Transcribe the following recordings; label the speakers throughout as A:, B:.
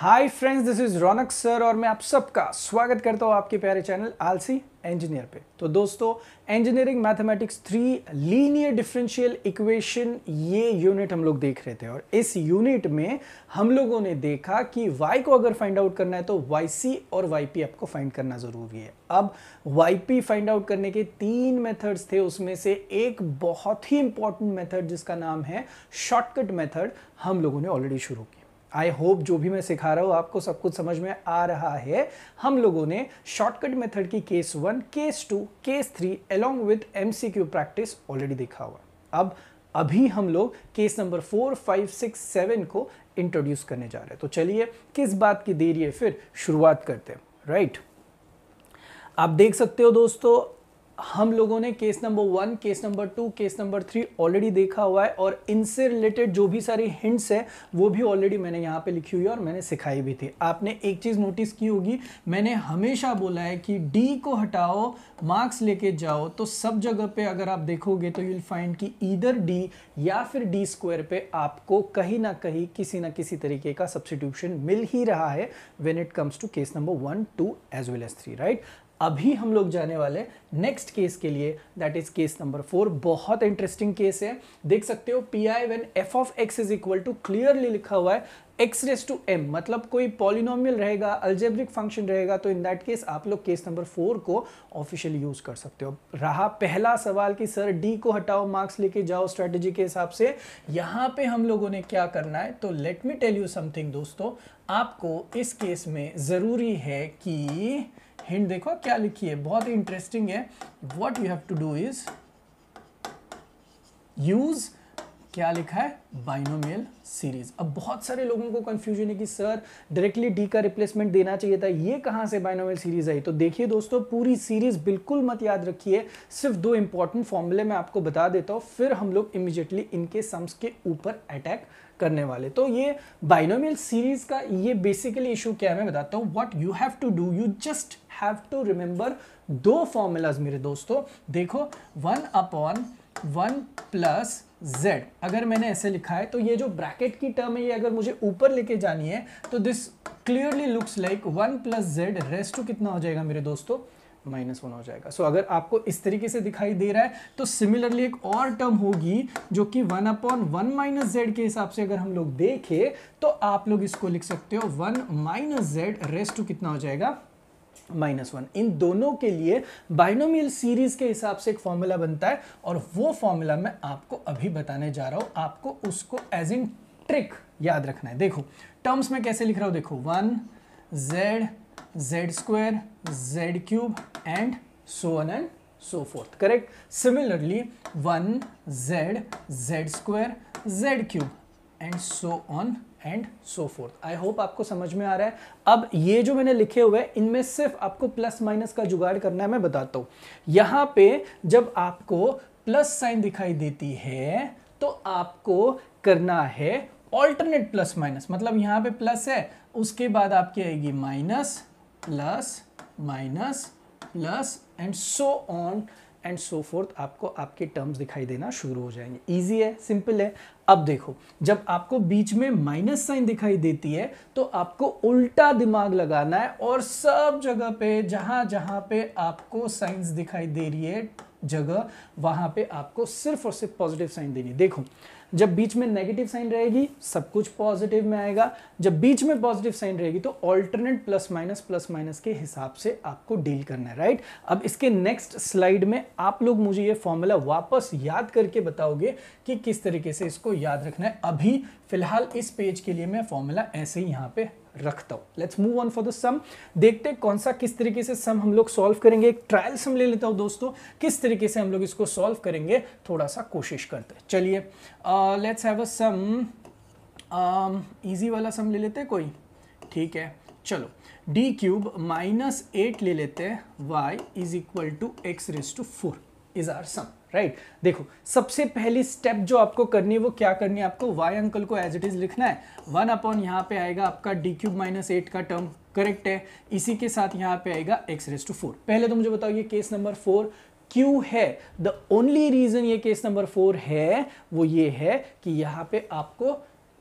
A: Hi friends this is Raunak sir और मैं आप सबका स्वागत करता हूँ आपके प्यारे चैनल आलसी इंजीनियर पे तो दोस्तों engineering mathematics three linear differential equation ये यूनिट हम लोग देख रहे थे और इस यूनिट में हम लोगों ने देखा कि वाई को अगर फाइंड आउट करना है तो वाई सी और वाई पी आपको फाइंड करना ज़रूरी है अब वाई पी फाइंड आउट करने के तीन मेथड्स थे उसमें से एक बहुत ही इंपॉर्टेंट मेथड जिसका नाम है शॉर्टकट मेथड हम लोगों ने ऑलरेडी शुरू किया आई होप जो भी मैं सिखा रहा हूँ आपको सब कुछ समझ में आ रहा है हम लोगों ने शॉर्टकट मेथड की case one case two case three along with M practice already देखा हुआ अब अभी हम लोग case number four five six seven को इंट्रोड्यूस करने जा रहे हैं तो चलिए किस बात की देरी है फिर शुरुआत करते हैं राइट right? आप देख सकते हो दोस्तों हम लोगों ने case number one case number two case number three already देखा हुआ है और इनसे रिलेटेड जो भी सारी हिंट्स है वो भी ऑलरेडी मैंने यहाँ पे लिखी हुई है और मैंने सिखाई भी थी आपने एक चीज़ नोटिस की होगी मैंने हमेशा बोला है कि डी को हटाओ मार्क्स लेके जाओ तो सब जगह पे अगर आप देखोगे तो यूल फाइंड कि ईदर डी या फिर डी स्क्वायर पे आपको कहीं ना कहीं किसी ना किसी तरीके का सब्सटीट्यूशन मिल ही रहा है when it comes to case number one two as well as three right अभी हम लोग जाने वाले नेक्स्ट केस के लिए that is case number four बहुत इंटरेस्टिंग केस है देख सकते हो P I when F of x is equal to clearly लिखा हुआ है एक्स रेस टू एम मतलब कोई पॉलिनोमियल रहेगा अल्जेब्रिक फंक्शन रहेगा तो इन दैट केस आप लोग केस नंबर फोर को ऑफिशियली यूज कर सकते हो रहा पहला सवाल कि सर डी को हटाओ मार्क्स लेके जाओ स्ट्रेटेजी के हिसाब से यहाँ पे हम लोगों ने क्या करना है तो let me tell you something दोस्तों आपको इस केस में ज़रूरी है कि हिंट देखो क्या लिखी है बहुत ही इंटरेस्टिंग है what you have to do is use क्या लिखा है बाइनोमियल सीरीज अब बहुत सारे लोगों को कंफ्यूजन है कि सर डायरेक्टली डी का रिप्लेसमेंट देना चाहिए था ये कहां से बाइनोमियल सीरीज आई तो देखिए दोस्तों पूरी सीरीज बिल्कुल मत याद रखिए सिर्फ दो इंपॉर्टेंट फॉर्मूले मैं आपको बता देता हूं फिर हम लोग इमिजिएटली इनके सम्स के ऊपर अटैक करने वाले तो ये बाइनोमियल सीरीज का ये बेसिकली इशू क्या है मैं बताता हूँ what you have to do you just have to remember दो फॉर्मूलाज मेरे दोस्तों देखो one upon one plus Z अगर मैंने ऐसे लिखा है तो ये जो ब्रैकेट की टर्म है ये अगर मुझे ऊपर लेके जानी है तो this clearly looks like one plus Z raised to कितना हो जाएगा मेरे दोस्तों माइनस वन हो जाएगा सो so, अगर आपको इस तरीके से दिखाई दे रहा है तो सिमिलरली एक और टर्म होगी जो कि one upon one minus Z के हिसाब से अगर हम लोग देखें तो आप लोग इसको लिख सकते हो one minus Z raised to कितना हो जाएगा माइनस वन इन दोनों के लिए बाइनोमियल सीरीज के हिसाब से एक फॉर्मूला बनता है और वो फॉर्मूला मैं आपको अभी बताने जा रहा हूँ आपको उसको एज इन ट्रिक याद रखना है देखो टर्म्स में कैसे लिख रहा हूँ देखो one Z Z square Z cube and so on and so forth correct similarly one Z Z square Z cube and so on and so forth I hope आपको समझ में आ रहा है अब ये जो मैंने लिखे हुए हैं इनमें सिर्फ आपको प्लस माइनस का जुगाड़ करना है मैं बताता हूँ यहाँ पे जब आपको प्लस साइन दिखाई देती है तो आपको करना है ऑल्टरनेट प्लस माइनस मतलब यहाँ पे प्लस है उसके बाद आपकी आएगी minus plus minus plus and so on and so forth आपको आपके टर्म्स दिखाई देना शुरू हो जाएंगे ईजी है सिंपल है अब देखो जब आपको बीच में माइनस साइन दिखाई देती है तो आपको उल्टा दिमाग लगाना है और सब जगह पे जहां जहां पे आपको साइंस दिखाई दे रही है जगह वहां पे आपको सिर्फ और सिर्फ पॉजिटिव साइन देनी देखो जब बीच में नेगेटिव साइन रहेगी सब कुछ पॉजिटिव में आएगा जब बीच में पॉजिटिव साइन रहेगी तो alternate plus minus plus minus के हिसाब से आपको डील करना है राइट अब इसके नेक्स्ट स्लाइड में आप लोग मुझे ये फॉर्मूला वापस याद करके बताओगे कि किस तरीके से इसको याद रखना है अभी फिलहाल इस पेज के लिए मैं फॉर्मूला ऐसे ही यहाँ पे रखता हूँ let's move on for the sum देखते हैं कौन सा किस तरीके से सम हम लोग सॉल्व करेंगे एक ट्रायल सम ले लेता हूँ दोस्तों किस तरीके से हम लोग इसको सॉल्व करेंगे थोड़ा सा कोशिश करते हैं चलिए let's have a sum easy वाला सम ले लेते हैं कोई ठीक है चलो डी क्यूब माइनस एट ले लेते हैं Y is equal to X raise to four is our sum right right? देखो सबसे पहली स्टेप जो आपको करनी है वो क्या करनी है आपको y अंकल को एज इट इज़ लिखना है वन अपॉन यहाँ पे आएगा आपका डी क्यूब माइनस एट का टर्म करेक्ट है इसी के साथ यहाँ पे आएगा एक्स रेस टू फोर पहले तो मुझे बताओ ये केस नंबर फोर क्यों है द ओनली रीज़न ये केस नंबर फोर है वो ये है कि यहाँ पे आपको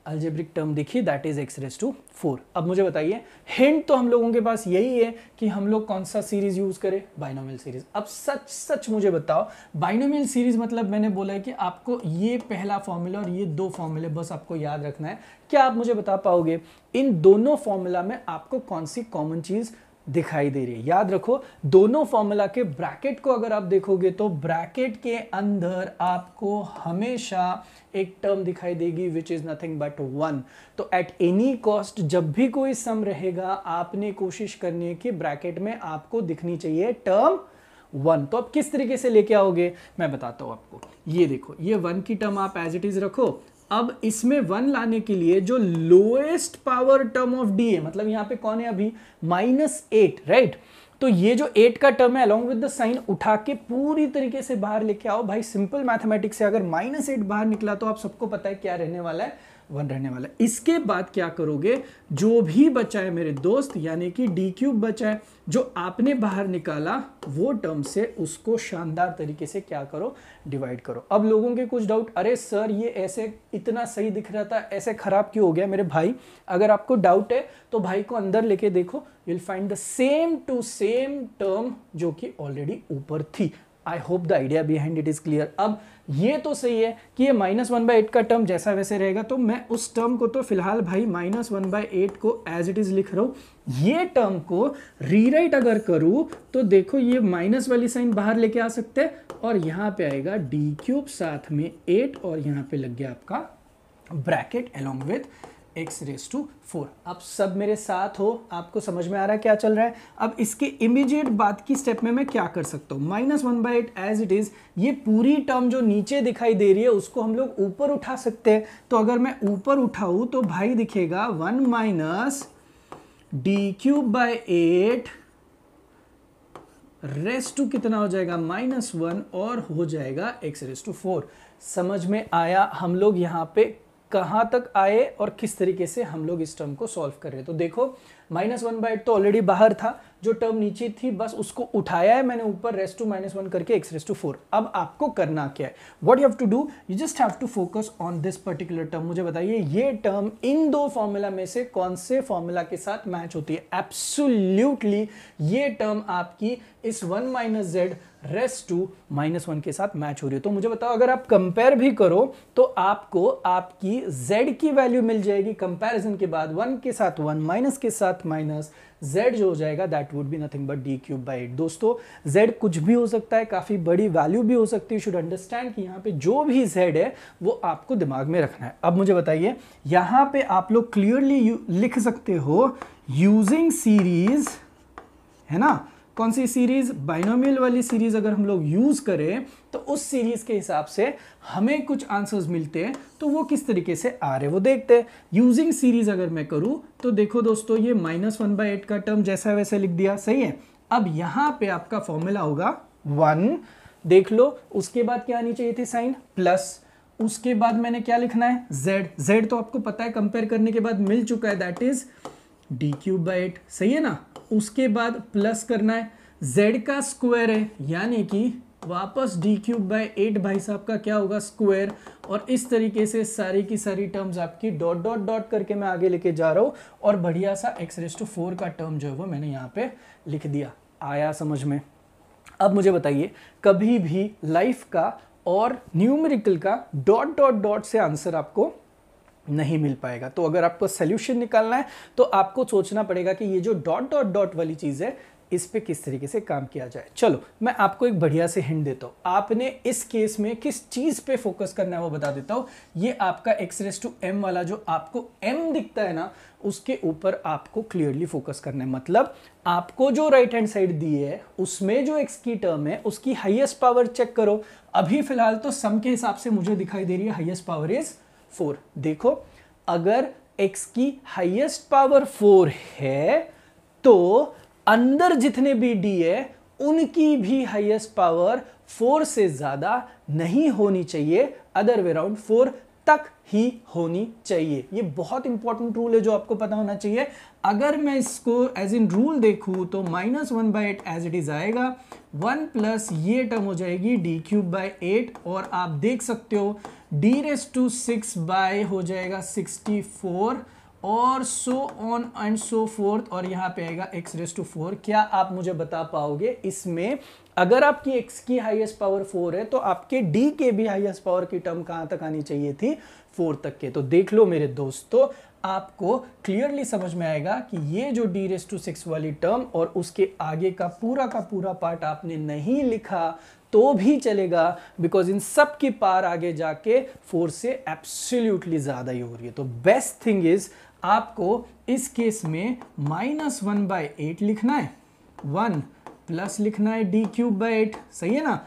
A: अल्जेब्रिक टर्म देखिए that is X raise to four अब मुझे बताइए हिंट तो हम लोगों के पास यही है कि हम लोग कौन सा सीरीज यूज करें बाइनोमियल सीरीज अब सच सच मुझे बताओ बाइनोमियल सीरीज मतलब मैंने बोला है कि आपको ये पहला फॉर्मूला और ये दो फॉर्मूले बस आपको याद रखना है क्या आप मुझे बता पाओगे इन दोनों फॉर्मूला में आपको कौन सी कॉमन चीज़ दिखाई दे रही है याद रखो दोनों फॉर्मूला के ब्रैकेट को अगर आप देखोगे तो ब्रैकेट के अंदर आपको हमेशा एक टर्म दिखाई देगी which is nothing but one तो एट एनी कॉस्ट जब भी कोई सम रहेगा आपने कोशिश करनी है कि ब्रैकेट में आपको दिखनी चाहिए टर्म वन तो आप किस तरीके से लेके आओगे मैं बताता हूँ आपको ये देखो ये वन की टर्म आप एज इट इज़ रखो अब इसमें वन लाने के लिए जो lowest power term of D है मतलब यहां पे कौन है अभी माइनस एट राइट तो ये जो एट का टर्म है अलॉन्ग विद द साइन उठा के पूरी तरीके से बाहर लेके आओ भाई सिंपल मैथमेटिक्स से अगर माइनस एट बाहर निकला तो आप सबको पता है क्या रहने वाला है वन रहने वाला है इसके बाद क्या करोगे जो भी बचा है मेरे दोस्त यानी कि डी क्यूब बचा है जो आपने बाहर निकाला वो टर्म से उसको शानदार तरीके से क्या करो डिवाइड करो अब लोगों के कुछ डाउट अरे सर ये ऐसे इतना सही दिख रहा था ऐसे ख़राब क्यों हो गया मेरे भाई अगर आपको डाउट है तो भाई को अंदर लेके देखो will find the same to same term जो कि ऑलरेडी ऊपर थी I hope the idea behind it is clear अब ये तो सही है कि ये माइनस वन बाई एट का टर्म जैसा वैसे रहेगा तो मैं उस टर्म को तो फिलहाल भाई माइनस वन बाई एट को एज इट इज़ लिख रहा हूँ ये टर्म को रीराइट अगर करूँ तो देखो ये माइनस वाली साइन बाहर लेके आ सकते हैं और यहाँ पे आएगा डी क्यूब साथ में एट और यहाँ पे लग गया आपका bracket along with X raise to four आप सब मेरे साथ हो आपको समझ में आ रहा है क्या चल रहा है अब इसके इमीडिएट बाद की स्टेप में मैं क्या कर सकता हूँ minus one by eight as it is ये पूरी टर्म जो नीचे दिखाई दे रही है उसको हम लोग ऊपर उठा सकते हैं तो अगर मैं ऊपर उठाऊँ तो भाई दिखेगा one minus D cube by eight raise to कितना हो जाएगा माइनस वन और हो जाएगा एक्स रेस टू फोर समझ में आया हम लोग यहाँ पे कहाँ तक आए और किस तरीके से हम लोग इस टर्म को सॉल्व कर रहे हैं तो देखो माइनस वन बाई तो ऑलरेडी बाहर था जो टर्म नीचे थी बस उसको उठाया है मैंने ऊपर रेस्ट टू माइनस वन करके एक्स रेस्ट टू फोर अब आपको करना क्या है what you have to do you just have to focus on this particular term मुझे बताइए ये टर्म इन दो फॉर्मूला में से कौन से फॉर्मूला के साथ मैच होती है एब्सोल्यूटली ये टर्म आपकी इस one minus Z raised to minus one के साथ मैच हो रही है तो मुझे बताओ अगर आप कंपेयर भी करो तो आपको आपकी z की वैल्यू मिल जाएगी कंपैरिजन के बाद वन के साथ वन माइनस के साथ माइनस z जो हो जाएगा that would be nothing but D cube by eight दोस्तों z कुछ भी हो सकता है काफ़ी बड़ी वैल्यू भी हो सकती है शुड अंडरस्टैंड कि यहाँ पे जो भी z है वो आपको दिमाग में रखना है अब मुझे बताइए यहाँ पे आप लोग क्लियरली लिख सकते हो यूजिंग सीरीज है ना कौन सी सीरीज़ बाइनोमियल वाली सीरीज़ अगर हम लोग यूज़ करें तो उस सीरीज़ के हिसाब से हमें कुछ आंसर्स मिलते हैं तो वो किस तरीके से आ रहे वो देखते हैं यूजिंग सीरीज़ अगर मैं करूँ तो देखो दोस्तों ये माइनस वन बाई एट का टर्म जैसा वैसे लिख दिया सही है अब यहाँ पे आपका फॉर्मूला होगा वन देख लो उसके बाद क्या आनी चाहिए थी साइन प्लस उसके बाद मैंने क्या लिखना है जेड जेड तो आपको पता है कंपेयर करने के बाद मिल चुका है that is D cube by eight सही है ना उसके बाद प्लस करना है z का स्क्वायर है यानी कि वापस डी क्यूब बाई एट भाई साहब का क्या होगा स्क्वायर और इस तरीके से सारी की सारी टर्म्स आपकी डॉट डॉट डॉट करके मैं आगे लेके जा रहा हूँ और बढ़िया सा एक्स रेस टू फोर का टर्म जो है वो मैंने यहाँ पे लिख दिया आया समझ में अब मुझे बताइए कभी भी लाइफ का और न्यूमेरिकल का डॉट डॉट डॉट से आंसर आपको नहीं मिल पाएगा तो अगर आपको सोल्यूशन निकालना है तो आपको सोचना पड़ेगा कि ये जो डॉट डॉट डॉट वाली चीज़ है इस पे किस तरीके से काम किया जाए चलो मैं आपको एक बढ़िया से हिंट देता हूँ आपने इस केस में किस चीज़ पे फोकस करना है वो बता देता हूँ ये आपका एक्सरेस टू एम वाला जो आपको एम दिखता है ना उसके ऊपर आपको क्लियरली फोकस करना है मतलब आपको जो राइट हैंड साइड दी है उसमें जो एक्स की टर्म है उसकी हाइएस्ट पावर चेक करो अभी फिलहाल तो सम के हिसाब से मुझे दिखाई दे रही है हाइएस्ट पावर इज़ फोर देखो अगर x की हाइएस्ट पावर फोर है तो अंदर जितने भी डी है उनकी भी हाइएस्ट पावर फोर से ज़्यादा नहीं होनी चाहिए अदर वे राउंड फोर तक ही होनी चाहिए ये बहुत इंपॉर्टेंट रूल है जो आपको पता होना चाहिए अगर मैं इसको एज इन रूल देखूं तो minus one by eight as it is आएगा वन प्लस ये टर्म हो जाएगी डी क्यूब बाई एट और आप देख सकते हो D raise to six by हो जाएगा सिक्सटी फोर और so on and so forth और यहाँ पे आएगा एक्स रेस टू फोर क्या आप मुझे बता पाओगे इसमें अगर आपकी एक्स की हाईएस्ट पावर फोर है तो आपके डी के भी हाईएस्ट पावर की टर्म कहाँ तक आनी चाहिए थी फोर तक के तो देख लो मेरे दोस्तों आपको क्लियरली समझ में आएगा कि ये जो डी रेस टू सिक्स वाली टर्म और उसके आगे का पूरा का पूरा पार्ट आपने नहीं लिखा तो भी चलेगा बिकॉज इन सब की पार आगे जाके फोर से एब्सोल्यूटली ज़्यादा ही हो रही है तो बेस्ट थिंग इज आपको इस केस में माइनस वन बाई एट लिखना है वन प्लस लिखना है डी क्यूब बाय एट सही है ना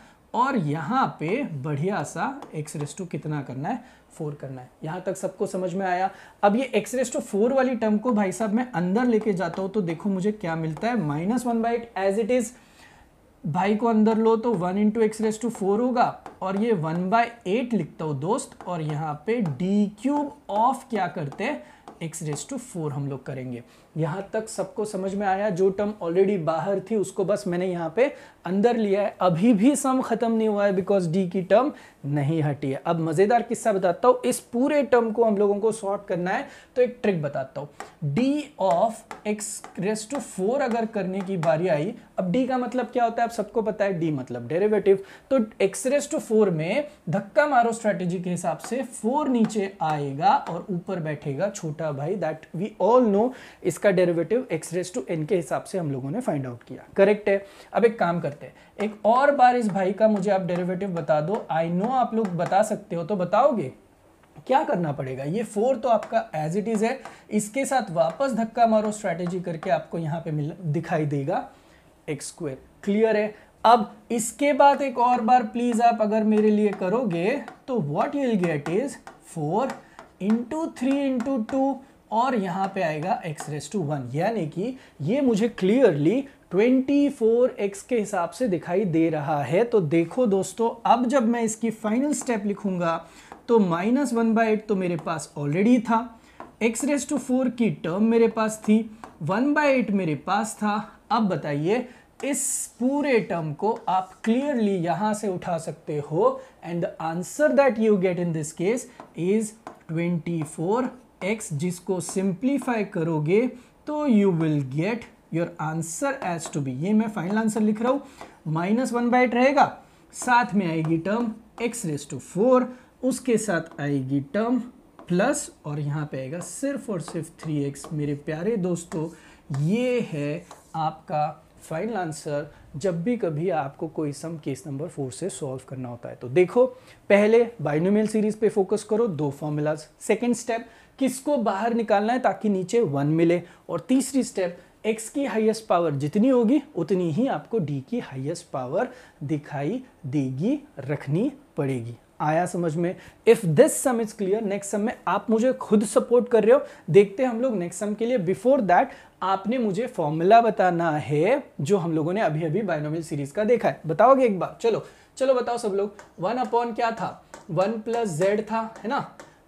A: और यहाँ पे बढ़िया सा एक्स रेस टू कितना करना है फोर करना है यहाँ तक सबको समझ में आया अब ये एक्स रेस टू फोर वाली टर्म को भाई साहब मैं अंदर लेके जाता हूँ तो देखो मुझे क्या मिलता है minus one by eight as it is भाई को अंदर लो तो one into X raise to four होगा और ये वन बाय एट लिखता हूँ दोस्त और यहाँ पे डी क्यूब ऑफ क्या करते हैं एक्स रेस टू फोर हम लोग करेंगे यहाँ तक सबको समझ में आया जो टर्म ऑलरेडी बाहर थी उसको बस मैंने यहाँ पे अंदर लिया है अभी भी सम ख़त्म नहीं हुआ है बिकॉज डी की टर्म नहीं हटी है अब मज़ेदार किस्सा बताता हूँ इस पूरे टर्म को हम लोगों को सॉर्ट करना है तो एक ट्रिक बताता हूँ D of X raise to four अगर करने की बारी आई अब डी का मतलब क्या होता है आप सबको पता है डी मतलब डेरेवेटिव तो एक्स रेस टू फोर में धक्का मारो स्ट्रैटेजी के हिसाब से फोर नीचे आएगा और ऊपर बैठेगा छोटा भाई दैट वी ऑल नो इस इसका derivative X raise to N के हिसाब से हम लोगों ने फाइंड आउट किया करेक्ट है अब एक काम करते हैं एक और बार इस भाई का मुझे आप डेरिवेटिव बता दो आई नो आप लोग बता सकते हो तो बताओगे क्या करना पड़ेगा ये फोर तो आपका एज इट इज़ है इसके साथ वापस धक्का मारो स्ट्रैटेजी करके आपको यहाँ पे मिल दिखाई देगा एक्स स्क्वेयर क्लियर है अब इसके बाद एक और बार प्लीज़ आप अगर मेरे लिए करोगे तो what will get is four into three into two और यहाँ पे आएगा एक्स रेस टू वन यानी कि ये मुझे क्लियरली 24x के हिसाब से दिखाई दे रहा है तो देखो दोस्तों अब जब मैं इसकी फाइनल स्टेप लिखूंगा तो माइनस वन बाई एट तो मेरे पास ऑलरेडी था एक्स रेस टू फोर की टर्म मेरे पास थी वन बाई एट मेरे पास था अब बताइए इस पूरे टर्म को आप क्लियरली यहाँ से उठा सकते हो and the answer that you get in this case is 24 X जिसको सिंप्लीफाई करोगे तो you will get your answer as to be ये मैं फाइनल आंसर लिख रहा हूँ माइनस वन बाइट रहेगा साथ में आएगी term X raise to four उसके साथ आएगी टर्म प्लस और यहाँ पे आएगा सिर्फ और सिर्फ थ्री एक्स मेरे प्यारे दोस्तों ये है आपका फाइनल आंसर जब भी कभी आपको कोई सम केस नंबर फोर से सॉल्व करना होता है तो देखो पहले बाइनोमियल सीरीज पे फोकस करो दो फॉर्मूलाज सेकंड स्टेप किसको बाहर निकालना है ताकि नीचे वन मिले और तीसरी स्टेप एक्स की हाईएस्ट पावर जितनी होगी उतनी ही आपको डी की हाईएस्ट पावर दिखाई देगी रखनी पड़ेगी आया समझ में if this sum is clear next sum में आप मुझे खुद सपोर्ट कर रहे हो देखते हैं हम लोग नेक्स्ट सम के लिए बिफोर दैट आपने मुझे फॉर्मूला बताना है जो हम लोगों ने अभी अभी बायनोमियल सीरीज का देखा है बताओगे एक बार चलो चलो बताओ सब लोग वन अपॉन क्या था वन प्लस जेड था है ना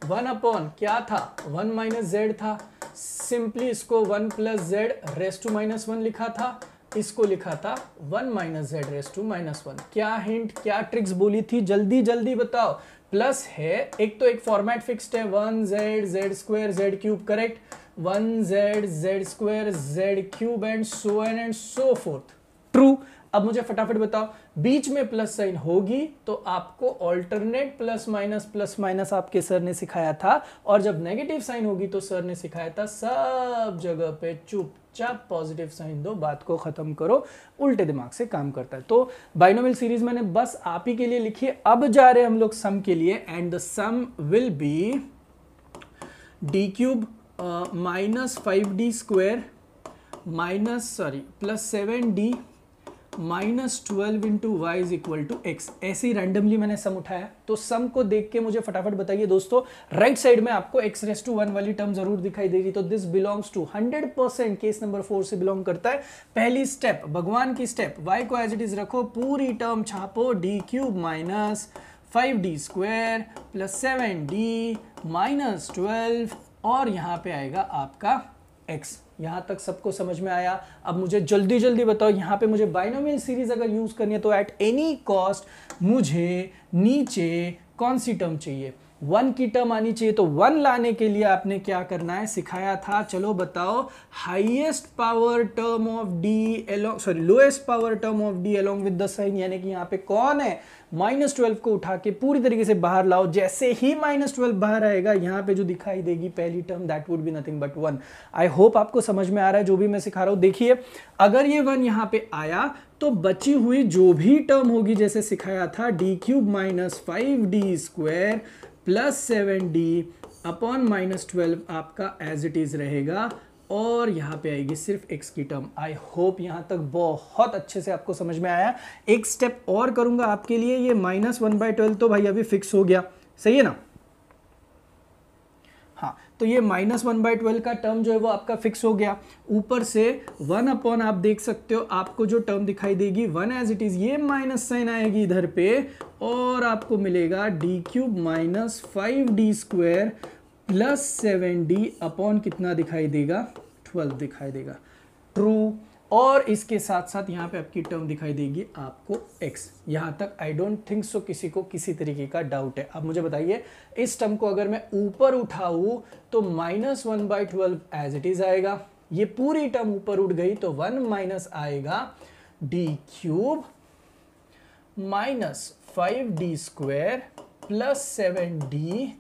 A: वन अपॉन क्या था वन माइनस जेड था सिंपली इसको one plus Z raise to minus one लिखा था इसको लिखा था one minus Z raise to minus one क्या हिंट क्या ट्रिक्स बोली थी जल्दी जल्दी बताओ प्लस है एक तो एक फॉर्मेट फिक्स्ड है one Z Z square Z cube correct one Z Z square Z cube and so on and so forth true अब मुझे फटाफट बताओ बीच में प्लस साइन होगी तो आपको alternate plus minus plus minus आपके सर ने सिखाया था और जब नेगेटिव साइन होगी तो सर ने सिखाया था सब जगह पे चुप चुपचाप पॉजिटिव साइन दो बात को खत्म करो उल्टे दिमाग से काम करता है तो बाइनोमियल सीरीज मैंने बस आप ही के लिए लिखी है अब जा रहे हम लोग सम के लिए and the sum will be D cube minus five D square minus sorry plus seven D minus twelve into Y is equal to X ऐसे ही रैंडमली मैंने सम उठाया तो सम को देख के मुझे फटाफट बताइए दोस्तों राइट right साइड में आपको एक्स रेस टू वन वाली टर्म जरूर दिखाई देगी तो this belongs to hundred percent case number four से बिलोंग करता है पहली स्टेप भगवान की स्टेप वाई को एज इट इज रखो पूरी टर्म छापो D cube minus five D square plus seven D minus twelve और यहाँ पे आएगा आपका एक्स यहाँ तक सबको समझ में आया अब मुझे जल्दी जल्दी बताओ यहाँ पे मुझे बाइनोमियल सीरीज अगर यूज़ करनी है तो एट एनी कॉस्ट मुझे नीचे कौन सी टर्म चाहिए वन की टर्म आनी चाहिए तो वन लाने के लिए आपने क्या करना है सिखाया था चलो बताओ highest power term of D along sorry lowest power term of D along with the sign यानी कि यहाँ पे कौन है माइनस ट्वेल्व को उठा के पूरी तरीके से बाहर लाओ जैसे ही माइनस ट्वेल्व बाहर आएगा यहाँ पे जो दिखाई देगी पहली term that would be nothing but one I hope आपको समझ में आ रहा है जो भी मैं सिखा रहा हूँ देखिए अगर ये वन यहाँ पे आया तो बची हुई जो भी टर्म होगी जैसे सिखाया था D cube minus five D square plus seven D upon minus twelve आपका एज इट इज रहेगा और यहाँ पे आएगी सिर्फ एक्स की टर्म आई होप यहाँ तक बहुत अच्छे से आपको समझ में आया एक स्टेप और करूँगा आपके लिए ये माइनस वन बाई ट्वेल्व तो भाई अभी फिक्स हो गया सही है ना हाँ तो ये माइनस वन बाई ट्वेल्व का टर्म जो है वो आपका फिक्स हो गया ऊपर से वन अपॉन आप देख सकते हो आपको जो टर्म दिखाई देगी वन एज इट इज़ ये माइनस साइन आएगी इधर पे और आपको मिलेगा D cube minus five D square plus seven D upon कितना दिखाई देगा ट्वेल्व दिखाई देगा ट्रू और इसके साथ साथ यहाँ पे आपकी टर्म दिखाई देगी आपको x यहाँ तक आई डोंट थिंक सो किसी को किसी तरीके का डाउट है अब मुझे बताइए इस टर्म को अगर मैं ऊपर उठाऊँ तो minus one by twelve as it is आएगा ये पूरी टर्म ऊपर उठ गई तो वन माइनस आएगा D cube minus five D square plus seven D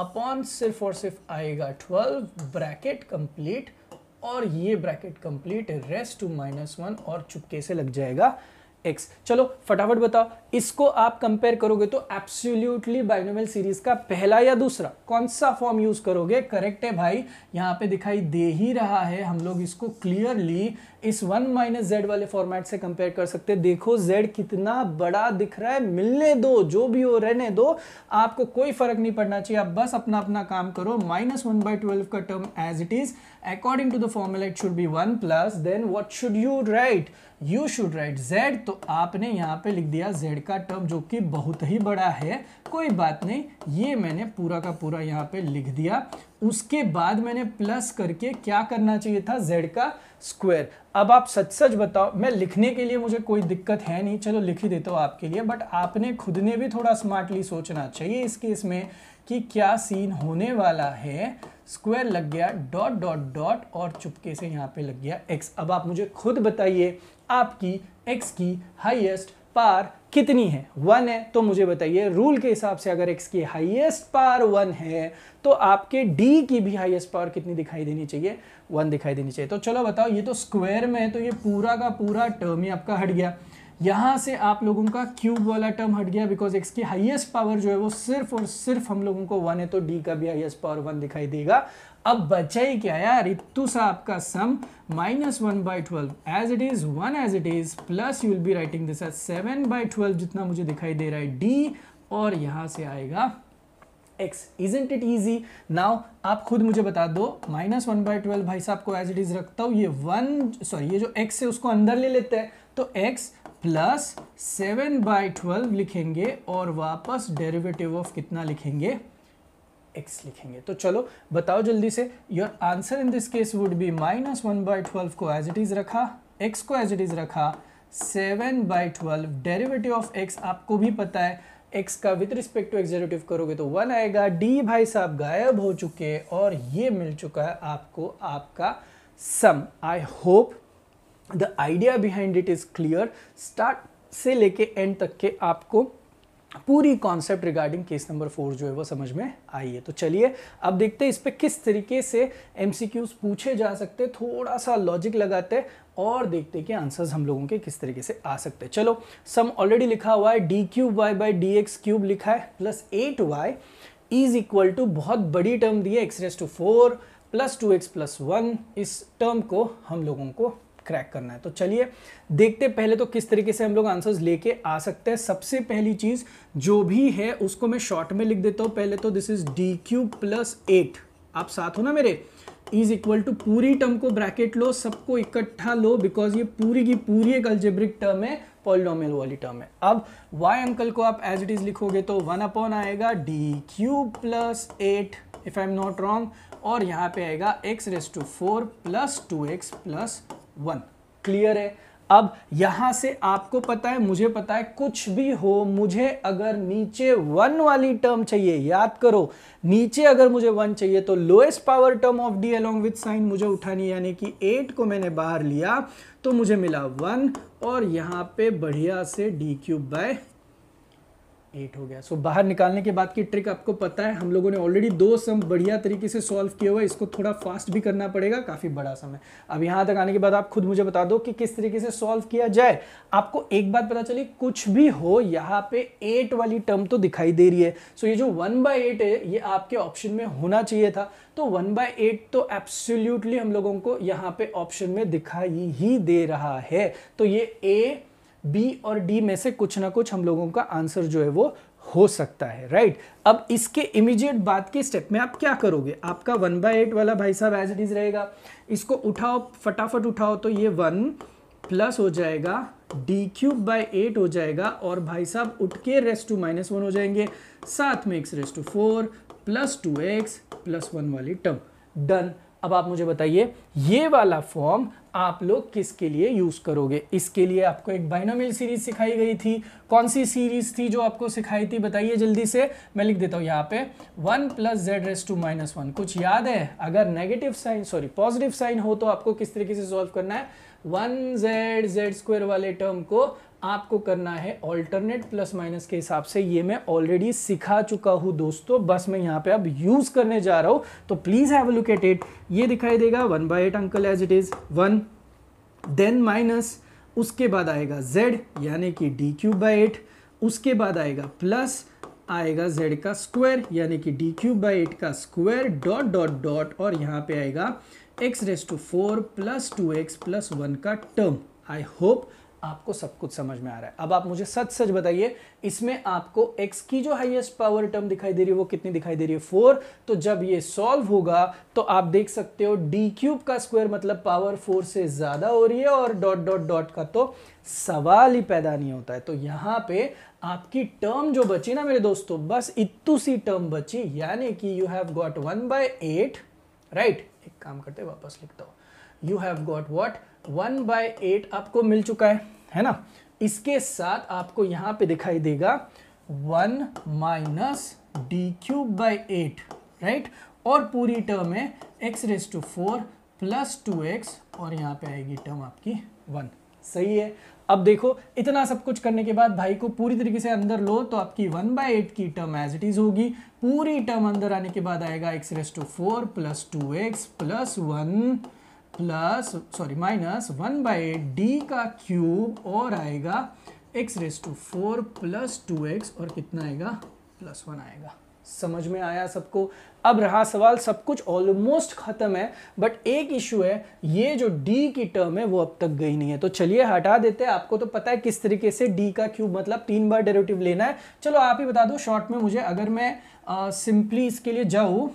A: upon सिर्फ और सिर्फ आएगा ट्वेल्व ब्रैकेट कंप्लीट और ये bracket complete raised to minus one और चुपके से लग जाएगा एक्स चलो फटाफट बताओ इसको आप कंपेयर करोगे तो एब्सोल्यूटली बाइनोमियल सीरीज का पहला या दूसरा कौन सा फॉर्म यूज करोगे करेक्ट है भाई यहाँ पे दिखाई दे ही रहा है हम लोग इसको क्लियरली इस वन माइनस जेड वाले फॉर्मेट से कंपेयर कर सकते हैं देखो जेड कितना बड़ा दिख रहा है मिलने दो जो भी हो रहने दो आपको कोई फर्क नहीं पड़ना चाहिए आप बस अपना अपना काम करो माइनस वन बाई ट्वेल्व का term as it is according to the formula it should be one plus then what should you write you should write Z तो आपने यहाँ पे लिख दिया जेड का टर्म जो कि बहुत ही बड़ा है कोई बात नहीं ये मैंने पूरा का पूरा यहाँ पे लिख दिया उसके बाद मैंने प्लस करके क्या करना चाहिए था जेड का स्क्वायर अब आप सच सच बताओ मैं लिखने के लिए मुझे कोई दिक्कत है नहीं चलो लिख ही देता हूँ आपके लिए बट आपने खुद ने भी थोड़ा स्मार्टली सोचना चाहिए इस केस में कि क्या सीन होने वाला है स्क्वायर लग गया डॉट डॉट डॉट और चुपके से यहाँ पे लग गया एक्स अब आप मुझे खुद बताइए आपकी एक्स की हाईएस्ट पार कितनी है वन है तो मुझे बताइए रूल के हिसाब से अगर एक्स की हाईएस्ट पार वन है तो आपके डी की भी हाईएस्ट पार कितनी दिखाई देनी चाहिए वन दिखाई देनी चाहिए तो चलो बताओ ये तो स्क्वायर में है तो ये पूरा का पूरा टर्म ही आपका हट गया यहाँ से आप लोगों का क्यूब वाला टर्म हट गया बिकॉज एक्स की हाइएस्ट पावर जो है वो सिर्फ और सिर्फ हम लोगों को वन है तो डी का भी हाइएस्ट पावर वन दिखाई देगा अब बचा ही क्या यार इतू सा आपका sum minus one by twelve as it is one as it is plus you will be writing this as seven by twelve जितना मुझे दिखाई दे रहा है डी और यहां से आएगा x isn't it easy now आप खुद मुझे बता दो माइनस वन बाई ट्वेल्व भाई साहब को एज इट इज रखता हूँ ये वन सॉरी ये जो एक्स है उसको अंदर ले लेते हैं तो X plus seven by twelve लिखेंगे और वापस डेरिवेटिव ऑफ कितना लिखेंगे एक्स लिखेंगे तो चलो बताओ जल्दी से your answer in this case would be minus one by twelve को एज इट इज़ रखा एक्स को एज इट इज़ रखा seven by twelve derivative of X आपको भी पता है एक्स का विथ रिस्पेक्ट टू तो करोगे तो वन आएगा डी भाई साहब गायब हो चुके और ये मिल चुका है आपको आपका sum I hope the idea behind it is clear start से लेके एंड तक के आपको पूरी concept regarding case number four जो है वो समझ में आई है तो चलिए अब देखते हैं इस पर किस तरीके से एम पूछे जा सकते थोड़ा सा लॉजिक लगाते और देखते कि आंसर्स हम लोगों के किस तरीके से आ सकते हैं चलो सम ऑलरेडी लिखा हुआ है D cube Y by D X cube लिखा है plus eight Y is equal to बहुत बड़ी टर्म दी है x raise to four plus two X plus one इस टर्म को हम लोगों को क्रैक करना है तो चलिए देखते पहले तो किस तरीके से हम लोग आंसर्स लेके आ सकते हैं सबसे पहली चीज़ जो भी है उसको मैं शॉर्ट में लिख देता हूँ पहले तो this is D cube plus eight आप साथ हो ना मेरे इज इक्वल टू पूरी टर्म को ब्रैकेट लो सबको इकट्ठा लो बिकॉज ये पूरी की पूरी एक अल्जेब्रिक टर्म है पॉलिनोमियल वाली टर्म है अब y अंकल को आप एज इट इज लिखोगे तो वन अपॉन आएगा D cube plus eight if I am not wrong और यहाँ पे आएगा x raise to four plus two X plus one clear है अब यहां से आपको पता है मुझे पता है कुछ भी हो मुझे अगर नीचे वन वाली टर्म चाहिए याद करो नीचे अगर मुझे वन चाहिए तो lowest power term of D along with sign मुझे उठानी यानी कि एट को मैंने बाहर लिया तो मुझे मिला वन और यहां पे बढ़िया से डी क्यूब बाय एट हो गया सो so, बाहर निकालने के बाद की ट्रिक आपको पता है हम लोगों ने ऑलरेडी दो सम बढ़िया तरीके से सॉल्व किया हुआ है इसको थोड़ा फास्ट भी करना पड़ेगा काफ़ी बड़ा सम है अब यहाँ तक आने के बाद आप खुद मुझे बता दो कि किस तरीके से सॉल्व किया जाए आपको एक बात पता चली कुछ भी हो यहाँ पे एट वाली टर्म तो दिखाई दे रही है सो so, ये जो वन बाय एट है ये आपके ऑप्शन में होना चाहिए था तो वन बाय एट तो एब्सोल्यूटली हम लोगों को यहाँ पे ऑप्शन में दिखाई ही दे रहा है तो ये ए बी और डी में से कुछ ना कुछ हम लोगों का आंसर जो है वो हो सकता है राइट अब इसके इमीडिएट बाद के स्टेप में आप क्या करोगे आपका वन बाय एट वाला भाई साहब एज इट इज़ रहेगा इसको उठाओ फटाफट उठाओ तो ये वन प्लस हो जाएगा डी क्यूब बाई एट हो जाएगा और भाई साहब उठ के रेस्ट टू माइनस वन हो जाएंगे साथ में X raised to four plus two X plus one वाली टर्म डन अब आप मुझे बताइए ये वाला फॉर्म आप लोग किसके लिए यूज़ करोगे इसके लिए आपको एक बाइनोमियल सीरीज सिखाई गई थी कौन सी सीरीज थी जो आपको सिखाई थी बताइए जल्दी से मैं लिख देता हूं यहां पे one plus Z raise to minus one कुछ याद है अगर negative sign sorry positive sign हो तो आपको किस तरीके से सॉल्व करना है वन जेड जेड स्क्वायर वाले टर्म को आपको करना है ऑल्टरनेट प्लस माइनस के हिसाब से ये मैं ऑलरेडी सिखा चुका हूँ दोस्तों बस मैं यहाँ पे अब यूज़ करने जा रहा हूँ तो please have look at it ये दिखाई देगा one by eight uncle as it is one then minus उसके बाद आएगा जेड यानी कि डी क्यूब बाय एट उसके बाद आएगा प्लस आएगा जेड का स्क्वायर यानी कि डी क्यूब बाई एट का स्क्वायर डॉट डॉट डॉट और यहाँ पे आएगा X raise to four plus two X plus one का टर्म आई होप आपको सब कुछ समझ में आ रहा है अब आप मुझे सच सच बताइए इसमें आपको x की जो हाईएस्ट पावर टर्म दिखाई दे रही है वो कितनी दिखाई दे रही है फोर तो जब ये सॉल्व होगा तो आप देख सकते हो डी क्यूब का स्क्वायर मतलब पावर फोर से ज़्यादा हो रही है और डॉट डॉट डॉट का तो सवाल ही पैदा नहीं होता है तो यहां पे आपकी टर्म जो बची ना मेरे दोस्तों बस इतू सी टर्म बची यानी कि you have got one by right एक काम करते वापस लिखता हूं you have got what one by eight आपको मिल चुका है है ना इसके साथ आपको यहाँ पे दिखाई देगा one minus D cube by eight right और पूरी टर्म है x raise to four plus two x और यहाँ पे आएगी टर्म आपकी वन सही है अब देखो इतना सब कुछ करने के बाद भाई को पूरी तरीके से अंदर लो तो आपकी वन बाई एट की टर्म एज इट इज़ होगी पूरी टर्म अंदर आने के बाद आएगा X raise to four plus two X plus one plus sorry minus one by D का क्यूब और आएगा X raise to four plus two x और कितना आएगा प्लस वन आएगा समझ में आया सबको अब रहा सवाल सब कुछ ऑलमोस्ट ख़त्म है बट एक इशू है ये जो डी की टर्म है वो अब तक गई नहीं है तो चलिए हटा देते हैं आपको तो पता है किस तरीके से डी का क्यूब मतलब तीन बार डेरिवेटिव लेना है चलो आप ही बता दो शॉर्ट में मुझे अगर मैं सिंपली इसके लिए जाऊँ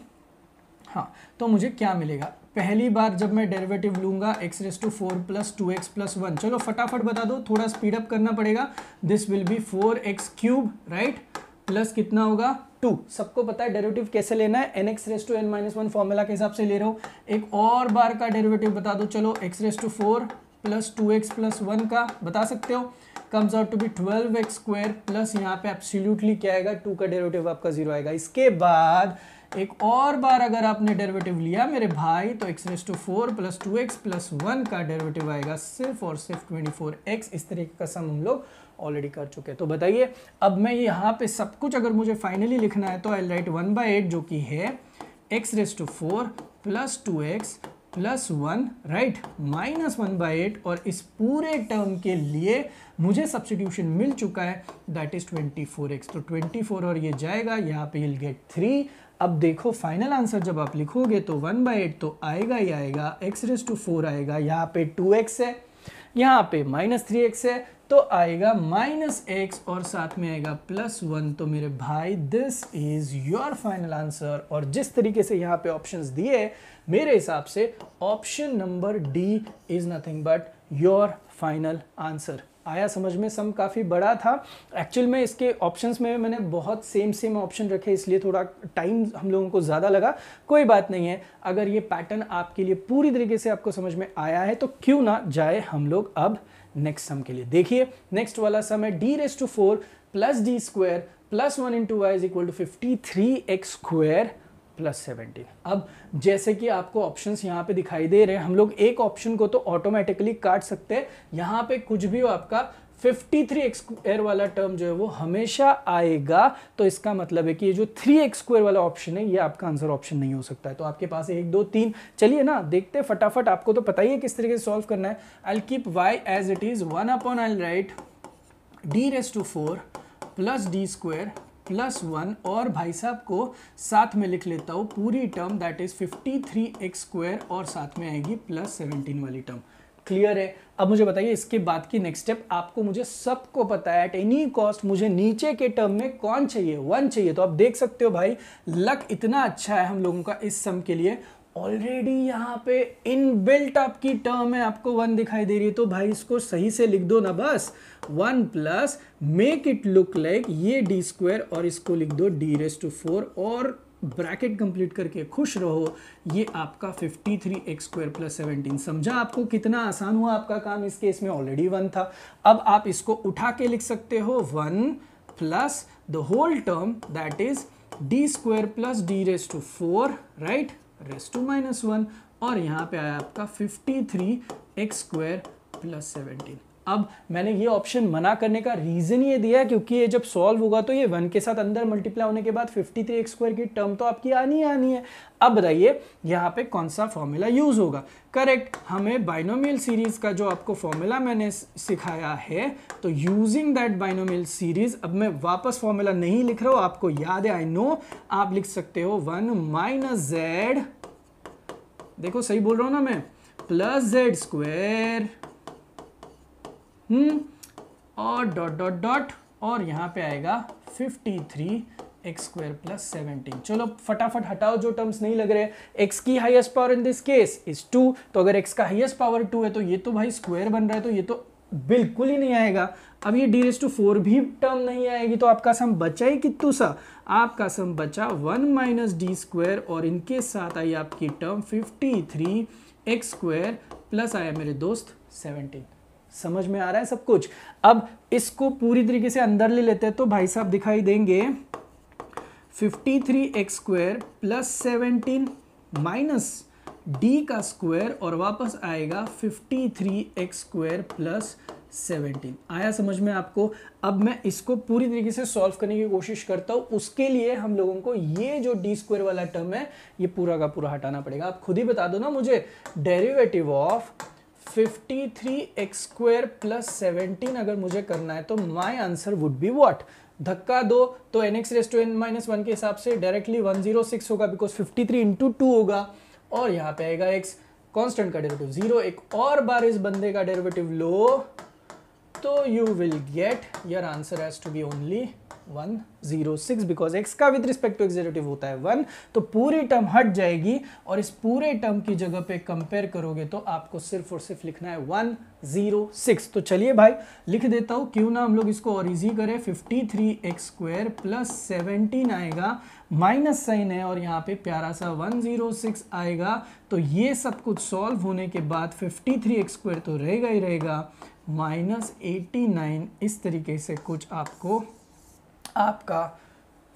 A: हाँ तो मुझे क्या मिलेगा पहली बार जब मैं डेरिवेटिव लूंगा X raise to four plus two X plus one चलो फटाफट बता दो थोड़ा स्पीड अप करना पड़ेगा this will be four X cube right plus कितना होगा टू सबको पता है डेरिवेटिव कैसे लेना है N X raise to N minus one formula के हिसाब से ले रहा हूँ एक और बार का डेरिवेटिव बता दो चलो X raise to four plus two X plus one का बता सकते हो comes out to be twelve X square plus यहाँ पे एब्सोल्यूटली क्या आएगा टू का डेरिवेटिव आपका जीरो आएगा इसके बाद एक और बार अगर आपने डेरिवेटिव लिया मेरे भाई तो X raise to four plus two X plus one का डेरिवेटिव आएगा सिर्फ और सिर्फ ट्वेंटी फोर एक्स इस तरीके का सम हम लोग ऑलरेडी कर चुके हैं तो बताइए अब मैं यहाँ पे सब कुछ अगर मुझे फाइनली लिखना है तो I write one by eight जो कि है x raise to four plus two X plus one right minus one by eight और इस पूरे टर्म के लिए मुझे सब्सटीट्यूशन मिल चुका है that is twenty four X तो ट्वेंटी फोर और ये जाएगा यहाँ पे विल गेट थ्री अब देखो फाइनल आंसर जब आप लिखोगे तो वन बाई एट तो आएगा ही आएगा एक्स रेस टू फोर आएगा यहाँ पे टू एक्स है यहाँ पे माइनस थ्री एक्स है तो आएगा माइनस एक्स और साथ में आएगा प्लस वन तो मेरे भाई this is your final answer और जिस तरीके से यहाँ पे ऑप्शन दिए मेरे हिसाब से option number D is nothing but your final answer आया समझ में सम काफ़ी बड़ा था एक्चुअल में इसके ऑप्शंस में मैंने बहुत सेम सेम ऑप्शन रखे इसलिए थोड़ा टाइम हम लोगों को ज़्यादा लगा कोई बात नहीं है अगर ये पैटर्न आपके लिए पूरी तरीके से आपको समझ में आया है तो क्यों ना जाए हम लोग अब नेक्स्ट सम के लिए देखिए नेक्स्ट वाला सम है D raise to four plus D square plus one into Y is equal to fifty three X square plus seventeen अब जैसे कि आपको ऑप्शंस यहाँ पे दिखाई दे रहे हैं हम लोग एक ऑप्शन को तो ऑटोमेटिकली काट सकते हैं यहाँ पे कुछ भी हो आपका 53 थ्री एक्स वाला टर्म जो है वो हमेशा आएगा तो इसका मतलब है कि ये जो थ्री एक्स वाला ऑप्शन है ये आपका आंसर ऑप्शन नहीं हो सकता है तो आपके पास एक दो तीन चलिए ना देखते फटाफट आपको तो पता ही है किस तरीके से सॉल्व करना है I keep Y as it is one upon I write D raise to four plus D square plus one और भाई साहब को साथ में लिख लेता हूँ पूरी term that is fifty three X square और साथ में आएगी प्लस सेवनटीन वाली टर्म क्लियर है अब मुझे बताइए इसके बाद की नेक्स्ट स्टेप आपको मुझे सबको पता है एट एनी कॉस्ट मुझे नीचे के टर्म में कौन चाहिए वन चाहिए तो आप देख सकते हो भाई लक इतना अच्छा है हम लोगों का इस सम के लिए ऑलरेडी यहाँ पे इन बिल्ट आपकी टर्म है आपको वन दिखाई दे रही है तो भाई इसको सही से लिख दो ना बस one plus make it look like ये डी स्क्वायर और इसको लिख दो डी रेस टू फोर और ब्रैकेट कंप्लीट करके खुश रहो ये आपका fifty three X square plus seventeen समझा आपको कितना आसान हुआ आपका काम इस केस में ऑलरेडी वन था अब आप इसको उठा के लिख सकते हो one plus the whole term that is D square plus D raise to four right raise to minus one और यहाँ पे आया आपका fifty three X square plus seventeen अब मैंने ये ऑप्शन मना करने का रीज़न ये दिया है क्योंकि ये जब सॉल्व होगा तो ये वन के साथ अंदर मल्टीप्लाई होने के बाद फिफ्टी थ्री एक्स स्क्वायर की टर्म तो आपकी आनी ही आनी है अब बताइए यहाँ पे कौन सा फॉर्मूला यूज़ होगा करेक्ट हमें बाइनोमियल सीरीज़ का जो आपको फॉर्मूला मैंने सिखाया है तो यूजिंग दैट बाइनोमियल सीरीज़ अब मैं वापस फॉर्मूला नहीं लिख रहा हूँ आपको याद है आई नो आप लिख सकते हो वन माइनस जेड देखो सही बोल रहा हूं ना मैं प्लस जेड स्क्वेर हम्म और डॉट डॉट डॉट और यहाँ पे आएगा 53 three X square plus seventeen चलो फटाफट हटाओ जो टर्म्स नहीं लग रहे एक्स की highest power in this case is two तो अगर एक्स का हाईएस्ट पावर टू है तो ये तो भाई स्क्वायर बन रहा है तो ये तो बिल्कुल ही नहीं आएगा अब ये डी रेस टू फोर भी टर्म नहीं आएगी तो आपका सम बचा ही कितु सा आपका सम बचा वन माइनस डी स्क्वायर और इनके साथ आई आपकी term fifty three X square plus आया मेरे दोस्त सेवनटीन समझ में आ रहा है सब कुछ अब इसको पूरी तरीके से अंदर ले लेते हैं तो भाई साहब दिखाई देंगे fifty three X square plus seventeen minus D का स्क्वायर और वापस आएगा fifty three X square plus seventeen आया समझ में आपको अब मैं इसको पूरी तरीके से सॉल्व करने की कोशिश करता हूँ उसके लिए हम लोगों को ये जो डी स्क्वायर वाला टर्म है ये पूरा का पूरा हटाना पड़ेगा आप खुद ही बता दो ना मुझे derivative of 53 X square plus seventeen अगर मुझे करना है तो my answer would be what धक्का दो तो N X raised N minus one के हिसाब से डायरेक्टली 106 होगा बिकॉज 53 थ्री इंटू टू होगा और यहाँ पे आएगा एक्स कॉन्स्टेंट का डेरिवेटिव जीरो एक और बार इस बंदे का डेरिवेटिव लो तो you will get your answer as to be only one zero six because X का विद रिस्पेक्ट टू एग्जीक्यूटिव होता है वन तो पूरी टर्म हट जाएगी और इस पूरे टर्म की जगह पे कंपेयर करोगे तो आपको सिर्फ और सिर्फ लिखना है वन जीरो सिक्स तो चलिए भाई लिख देता हूँ क्यों ना हम लोग इसको और इजी करें fifty three X square plus seventeen आएगा माइनस साइन है और यहाँ पे प्यारा सा वन जीरो सिक्स आएगा तो ये सब कुछ सॉल्व होने के बाद फिफ्टी थ्री एक्स स्क्वायर तो रहेगा ही रहेगा माइनस एटी नाइन इस तरीके से कुछ आपको आपका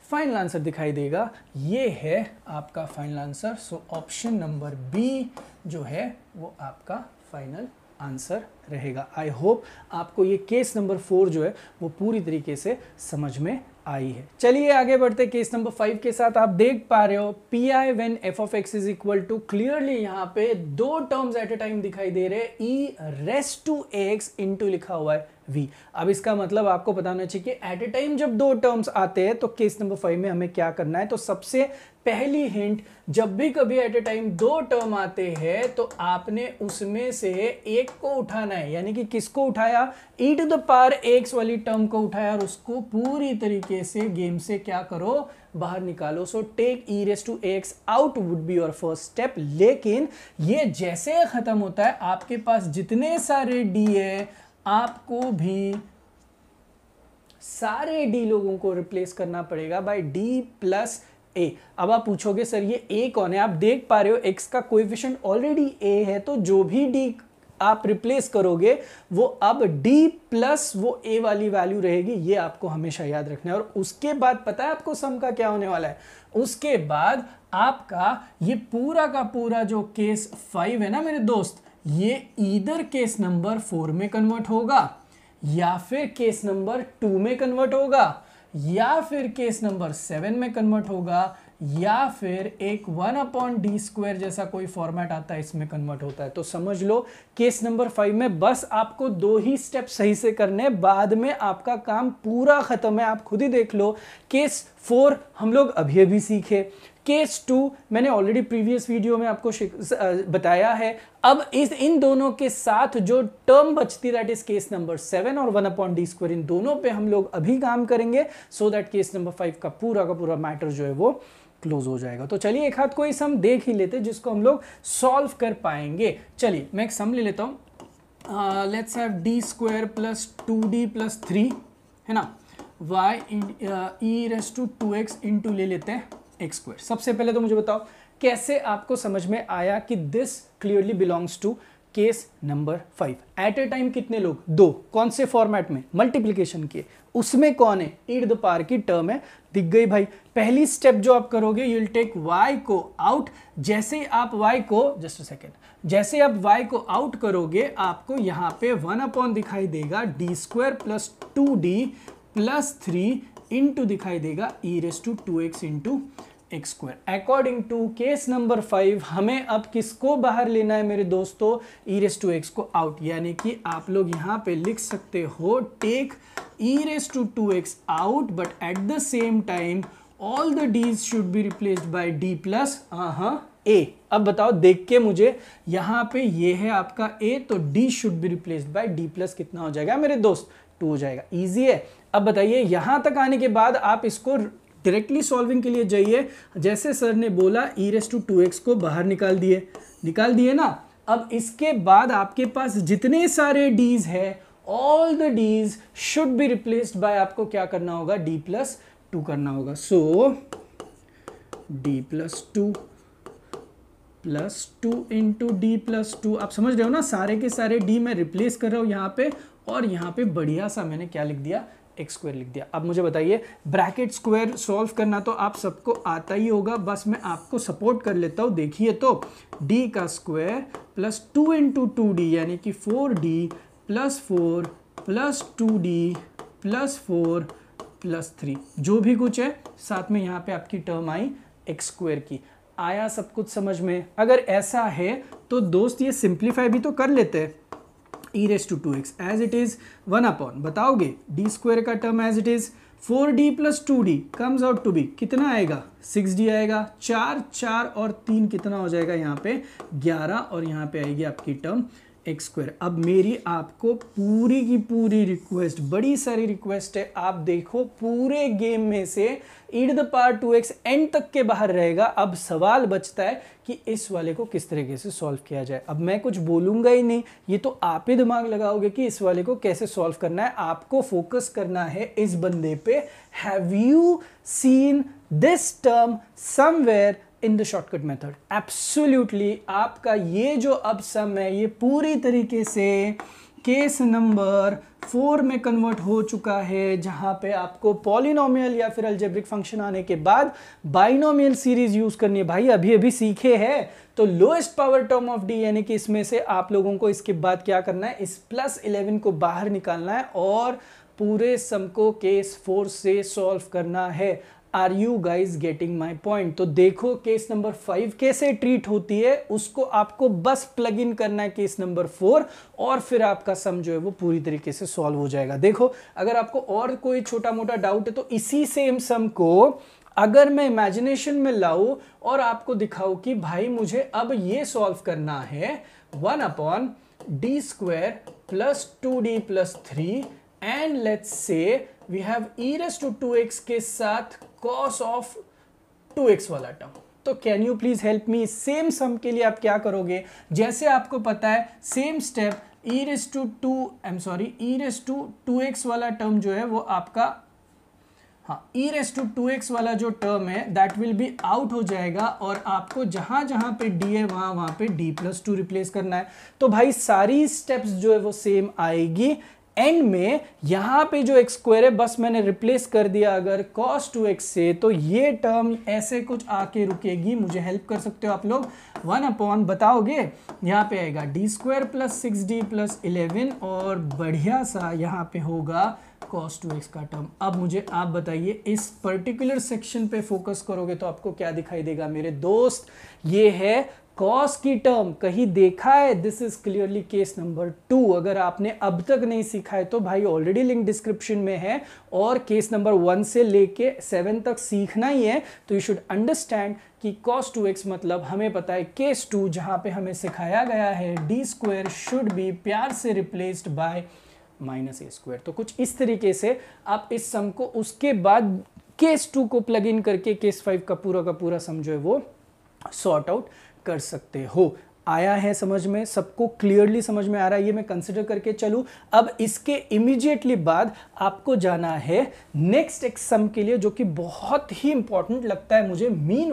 A: फाइनल आंसर दिखाई देगा ये है आपका final answer so option number B जो है वो आपका फाइनल आंसर रहेगा आई होप आपको ये केस नंबर फोर जो है वो पूरी तरीके से समझ में आई है चलिए आगे बढ़ते केस नंबर फाइव के साथ आप देख पा रहे हो P I when F of x is equal to clearly यहाँ पे दो टर्म्स एट ए टाइम दिखाई दे रहे e raise to x into लिखा हुआ है वी अब इसका मतलब आपको बताना चाहिए कि एट ए टाइम जब दो टर्म्स आते हैं तो केस नंबर फाइव में हमें क्या करना है तो सबसे पहली हिंट जब भी कभी एट ए टाइम दो टर्म आते हैं तो आपने उसमें से एक को उठाना है यानी कि किसको उठाया e to the power x वाली टर्म को उठाया और उसको पूरी तरीके से गेम से क्या करो बाहर निकालो so take e raise to x out would be your first step लेकिन ये जैसे ख़त्म होता है आपके पास जितने सारे डी है आपको भी सारे डी लोगों को रिप्लेस करना पड़ेगा बाय डी प्लस ए अब आप पूछोगे सर ये ए कौन है आप देख पा रहे हो एक्स का कोएफिशिएंट ऑलरेडी ए है तो जो भी डी आप रिप्लेस करोगे वो अब डी प्लस वो ए वाली वैल्यू रहेगी ये आपको हमेशा याद रखना है और उसके बाद पता है आपको सम का क्या होने वाला है उसके बाद आपका ये पूरा का पूरा जो केस फाइव है ना मेरे दोस्त ये इधर केस नंबर फोर में कन्वर्ट होगा या फिर केस नंबर टू में कन्वर्ट होगा या फिर केस नंबर सेवन में कन्वर्ट होगा या फिर एक वन अपॉन डी स्क्वायर जैसा कोई फॉर्मेट आता है इसमें कन्वर्ट होता है तो समझ लो केस नंबर फाइव में बस आपको दो ही स्टेप सही से करने बाद में आपका काम पूरा ख़त्म है आप खुद ही देख लो केस फोर हम लोग अभी अभी सीखे केस टू मैंने ऑलरेडी प्रीवियस वीडियो में आपको बताया है अब इस इन दोनों के साथ जो टर्म बचती that is case number seven और वन अपॉन डी स्क्वायर इन दोनों पे हम लोग अभी काम करेंगे so so that case number five का पूरा का पूरा मैटर जो है वो क्लोज हो जाएगा तो चलिए एक हाथ कोई सम देख ही लेते जिसको हम लोग सॉल्व कर पाएंगे चलिए मैं एक सम ले लेता हूँ let's have D square plus two D plus three है ना y e raise to two x in e ले लेते हैं एक्स स्क्वायर सबसे पहले तो मुझे बताओ कैसे आपको समझ में आया कि this clearly belongs to case number five at a time कितने लोग दो कौन से फॉर्मेट में मल्टीप्लीकेशन के उसमें कौन है ईड द पार की टर्म है दिख गई भाई पहली स्टेप जो आप करोगे यू विल टेक y को आउट जैसे ही आप y को जस्ट सेकेंड जैसे आप y को आउट करोगे आपको यहां पे वन अपॉन दिखाई देगा D square plus two D plus three into दिखाई देगा e raise to two x into x square according to case number five हमें अब किसको बाहर लेना है मेरे दोस्तों ई रेस टू एक्स को आउट यानी कि आप लोग यहाँ पे लिख सकते हो take e raise to two x out but at the same time all the Ds should be replaced by D plus हाँ ए अब बताओ देख के मुझे यहाँ पे ये है आपका ए तो D should be replaced by D plus कितना हो जाएगा मेरे दोस्त टू हो जाएगा ईजी है अब बताइए यहाँ तक आने के बाद आप इसको डायरेक्टली सॉल्विंग के लिए जाइए जैसे सर ने बोला e raise to two x को बाहर निकाल दिए निकाल दिए ना अब इसके बाद आपके पास जितने सारे डीज है all the Ds should be replaced by आपको क्या करना होगा डी प्लस टू करना होगा so D plus two plus two into D plus two आप समझ रहे हो ना सारे के सारे डी मैं रिप्लेस कर रहा हूँ यहाँ पे और यहाँ पे बढ़िया सा मैंने क्या लिख दिया एक्स स्क्वायर लिख दिया अब मुझे बताइए ब्रैकेट स्क्वायर सॉल्व करना तो आप सबको आता ही होगा बस मैं आपको सपोर्ट कर लेता हूँ देखिए तो डी का square plus two into two D यानी कि four D plus four plus two D plus four plus three जो भी कुछ है साथ में यहाँ पे आपकी टर्म आई एक्स स्क्वायर की आया सब कुछ समझ में अगर ऐसा है तो दोस्त ये सिंप्लीफाई भी तो कर लेते हैं e raise to two x as it is one upon बताओगे डी स्क्वायर का term as it is four D plus two D comes out to be कितना आएगा सिक्स डी आएगा चार चार और तीन कितना हो जाएगा यहाँ पे ग्यारह और यहाँ पे आएगी आपकी टर्म एक्स स्क्वायर अब मेरी आपको पूरी की पूरी रिक्वेस्ट बड़ी सारी रिक्वेस्ट है आप देखो पूरे गेम में से e to the power two x end तक के बाहर रहेगा अब सवाल बचता है कि इस वाले को किस तरीके से सॉल्व किया जाए अब मैं कुछ बोलूंगा ही नहीं ये तो आप ही दिमाग लगाओगे कि इस वाले को कैसे सॉल्व करना है आपको फोकस करना है इस बंदे पे have you seen this term somewhere in the shortcut method absolutely आपका ये जो अब सम है ये पूरी तरीके से केस नंबर फोर में कन्वर्ट हो चुका है जहां पे आपको पॉलिनोमियल या फिर अल्जेब्रिक फंक्शन आने के बाद बाइनोमियल सीरीज यूज़ करनी है भाई अभी अभी सीखे हैं तो lowest power term of D यानी कि इसमें से आप लोगों को इसके बाद क्या करना है इस प्लस इलेवन को बाहर निकालना है और पूरे सम को केस फोर से सॉल्व करना है are you guys getting my point तो देखो केस नंबर फाइव कैसे ट्रीट होती है उसको आपको बस प्लग इन करना है केस नंबर फोर और फिर आपका सम जो है वो पूरी तरीके से सॉल्व हो जाएगा देखो अगर आपको और कोई छोटा मोटा डाउट है तो इसी सेम सम को अगर मैं इमेजिनेशन में लाऊ और आपको दिखाऊ कि भाई मुझे अब ये सॉल्व करना है one upon D square plus two D plus three and let's say we have e raise to two x के साथ कॉस ऑफ टू एक्स वाला टर्म तो can you please help me same sum के लिए आप क्या करोगे जैसे आपको पता है same step e raise to two I am sorry e raise to two x वाला टर्म जो है वो आपका हाँ e raise to two x वाला जो टर्म है दैट विल बी आउट हो जाएगा और आपको जहां जहां पे डी है वहां वहां पे डी प्लस टू रिप्लेस करना है तो भाई सारी स्टेप्स जो है वो सेम आएगी एंड में यहाँ पे जो एक्स स्क्वायर है बस मैंने रिप्लेस कर दिया अगर कॉस टू एक्स से तो ये टर्म ऐसे कुछ आके रुकेगी मुझे हेल्प कर सकते हो आप लोग वन अपॉन बताओगे यहाँ पे आएगा D square plus six D plus eleven और बढ़िया सा यहाँ पे होगा कॉस टू एक्स का टर्म अब मुझे आप बताइए इस पर्टिकुलर सेक्शन पे फोकस करोगे तो आपको क्या दिखाई देगा मेरे दोस्त ये है कॉस की टर्म कहीं देखा है this is clearly case number two अगर आपने अब तक नहीं सीखा है तो भाई ऑलरेडी लिंक डिस्क्रिप्शन में है और केस नंबर वन से लेके सेवन तक सीखना ही है तो यू शुड अंडरस्टैंड कि टू एक्स मतलब हमें पता है केस टू जहां पे हमें सिखाया गया है डी स्क्वेयर शुड बी प्यार से replaced by minus a square तो कुछ इस तरीके से आप इस सम को उसके बाद केस टू को प्लग इन करके केस फाइव का पूरा का पूरा समझो है वो सॉर्ट आउट कर सकते हो आया है समझ में सबको क्लियरली समझ में आ रहा है ये मैं कंसिडर करके चलूँ अब इसके इमीडिएटली बाद आपको जाना है नेक्स्ट एक्सम के लिए जो कि बहुत ही इंपॉर्टेंट लगता है मुझे मीन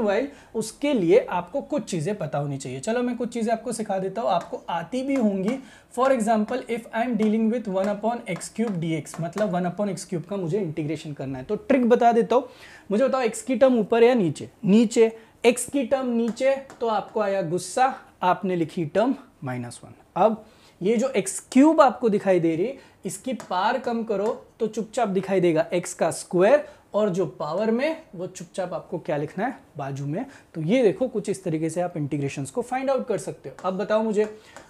A: उसके लिए आपको कुछ चीज़ें पता होनी चाहिए चलो मैं कुछ चीज़ें आपको सिखा देता हूँ आपको आती भी होंगी for example if I am dealing with one upon x cube D x मतलब वन अपॉन एक्स क्यूब का मुझे इंटीग्रेशन करना है तो ट्रिक बता देता हूँ मुझे बताओ एक्स की टर्म ऊपर या नीचे नीचे एक्स की टर्म नीचे तो आपको आया गुस्सा आपने लिखी टर्म माइनस वन अब ये जो एक्स क्यूब आपको दिखाई दे रही इसकी पार कम करो तो चुपचाप दिखाई देगा एक्स का स्क्वायर और जो पावर में वो चुपचाप आपको क्या लिखना है बाजू में तो ये देखो कुछ इस तरीके से आप इंटीग्रेशन को फाइंड आउट कर सकते हो अब बताओ मुझे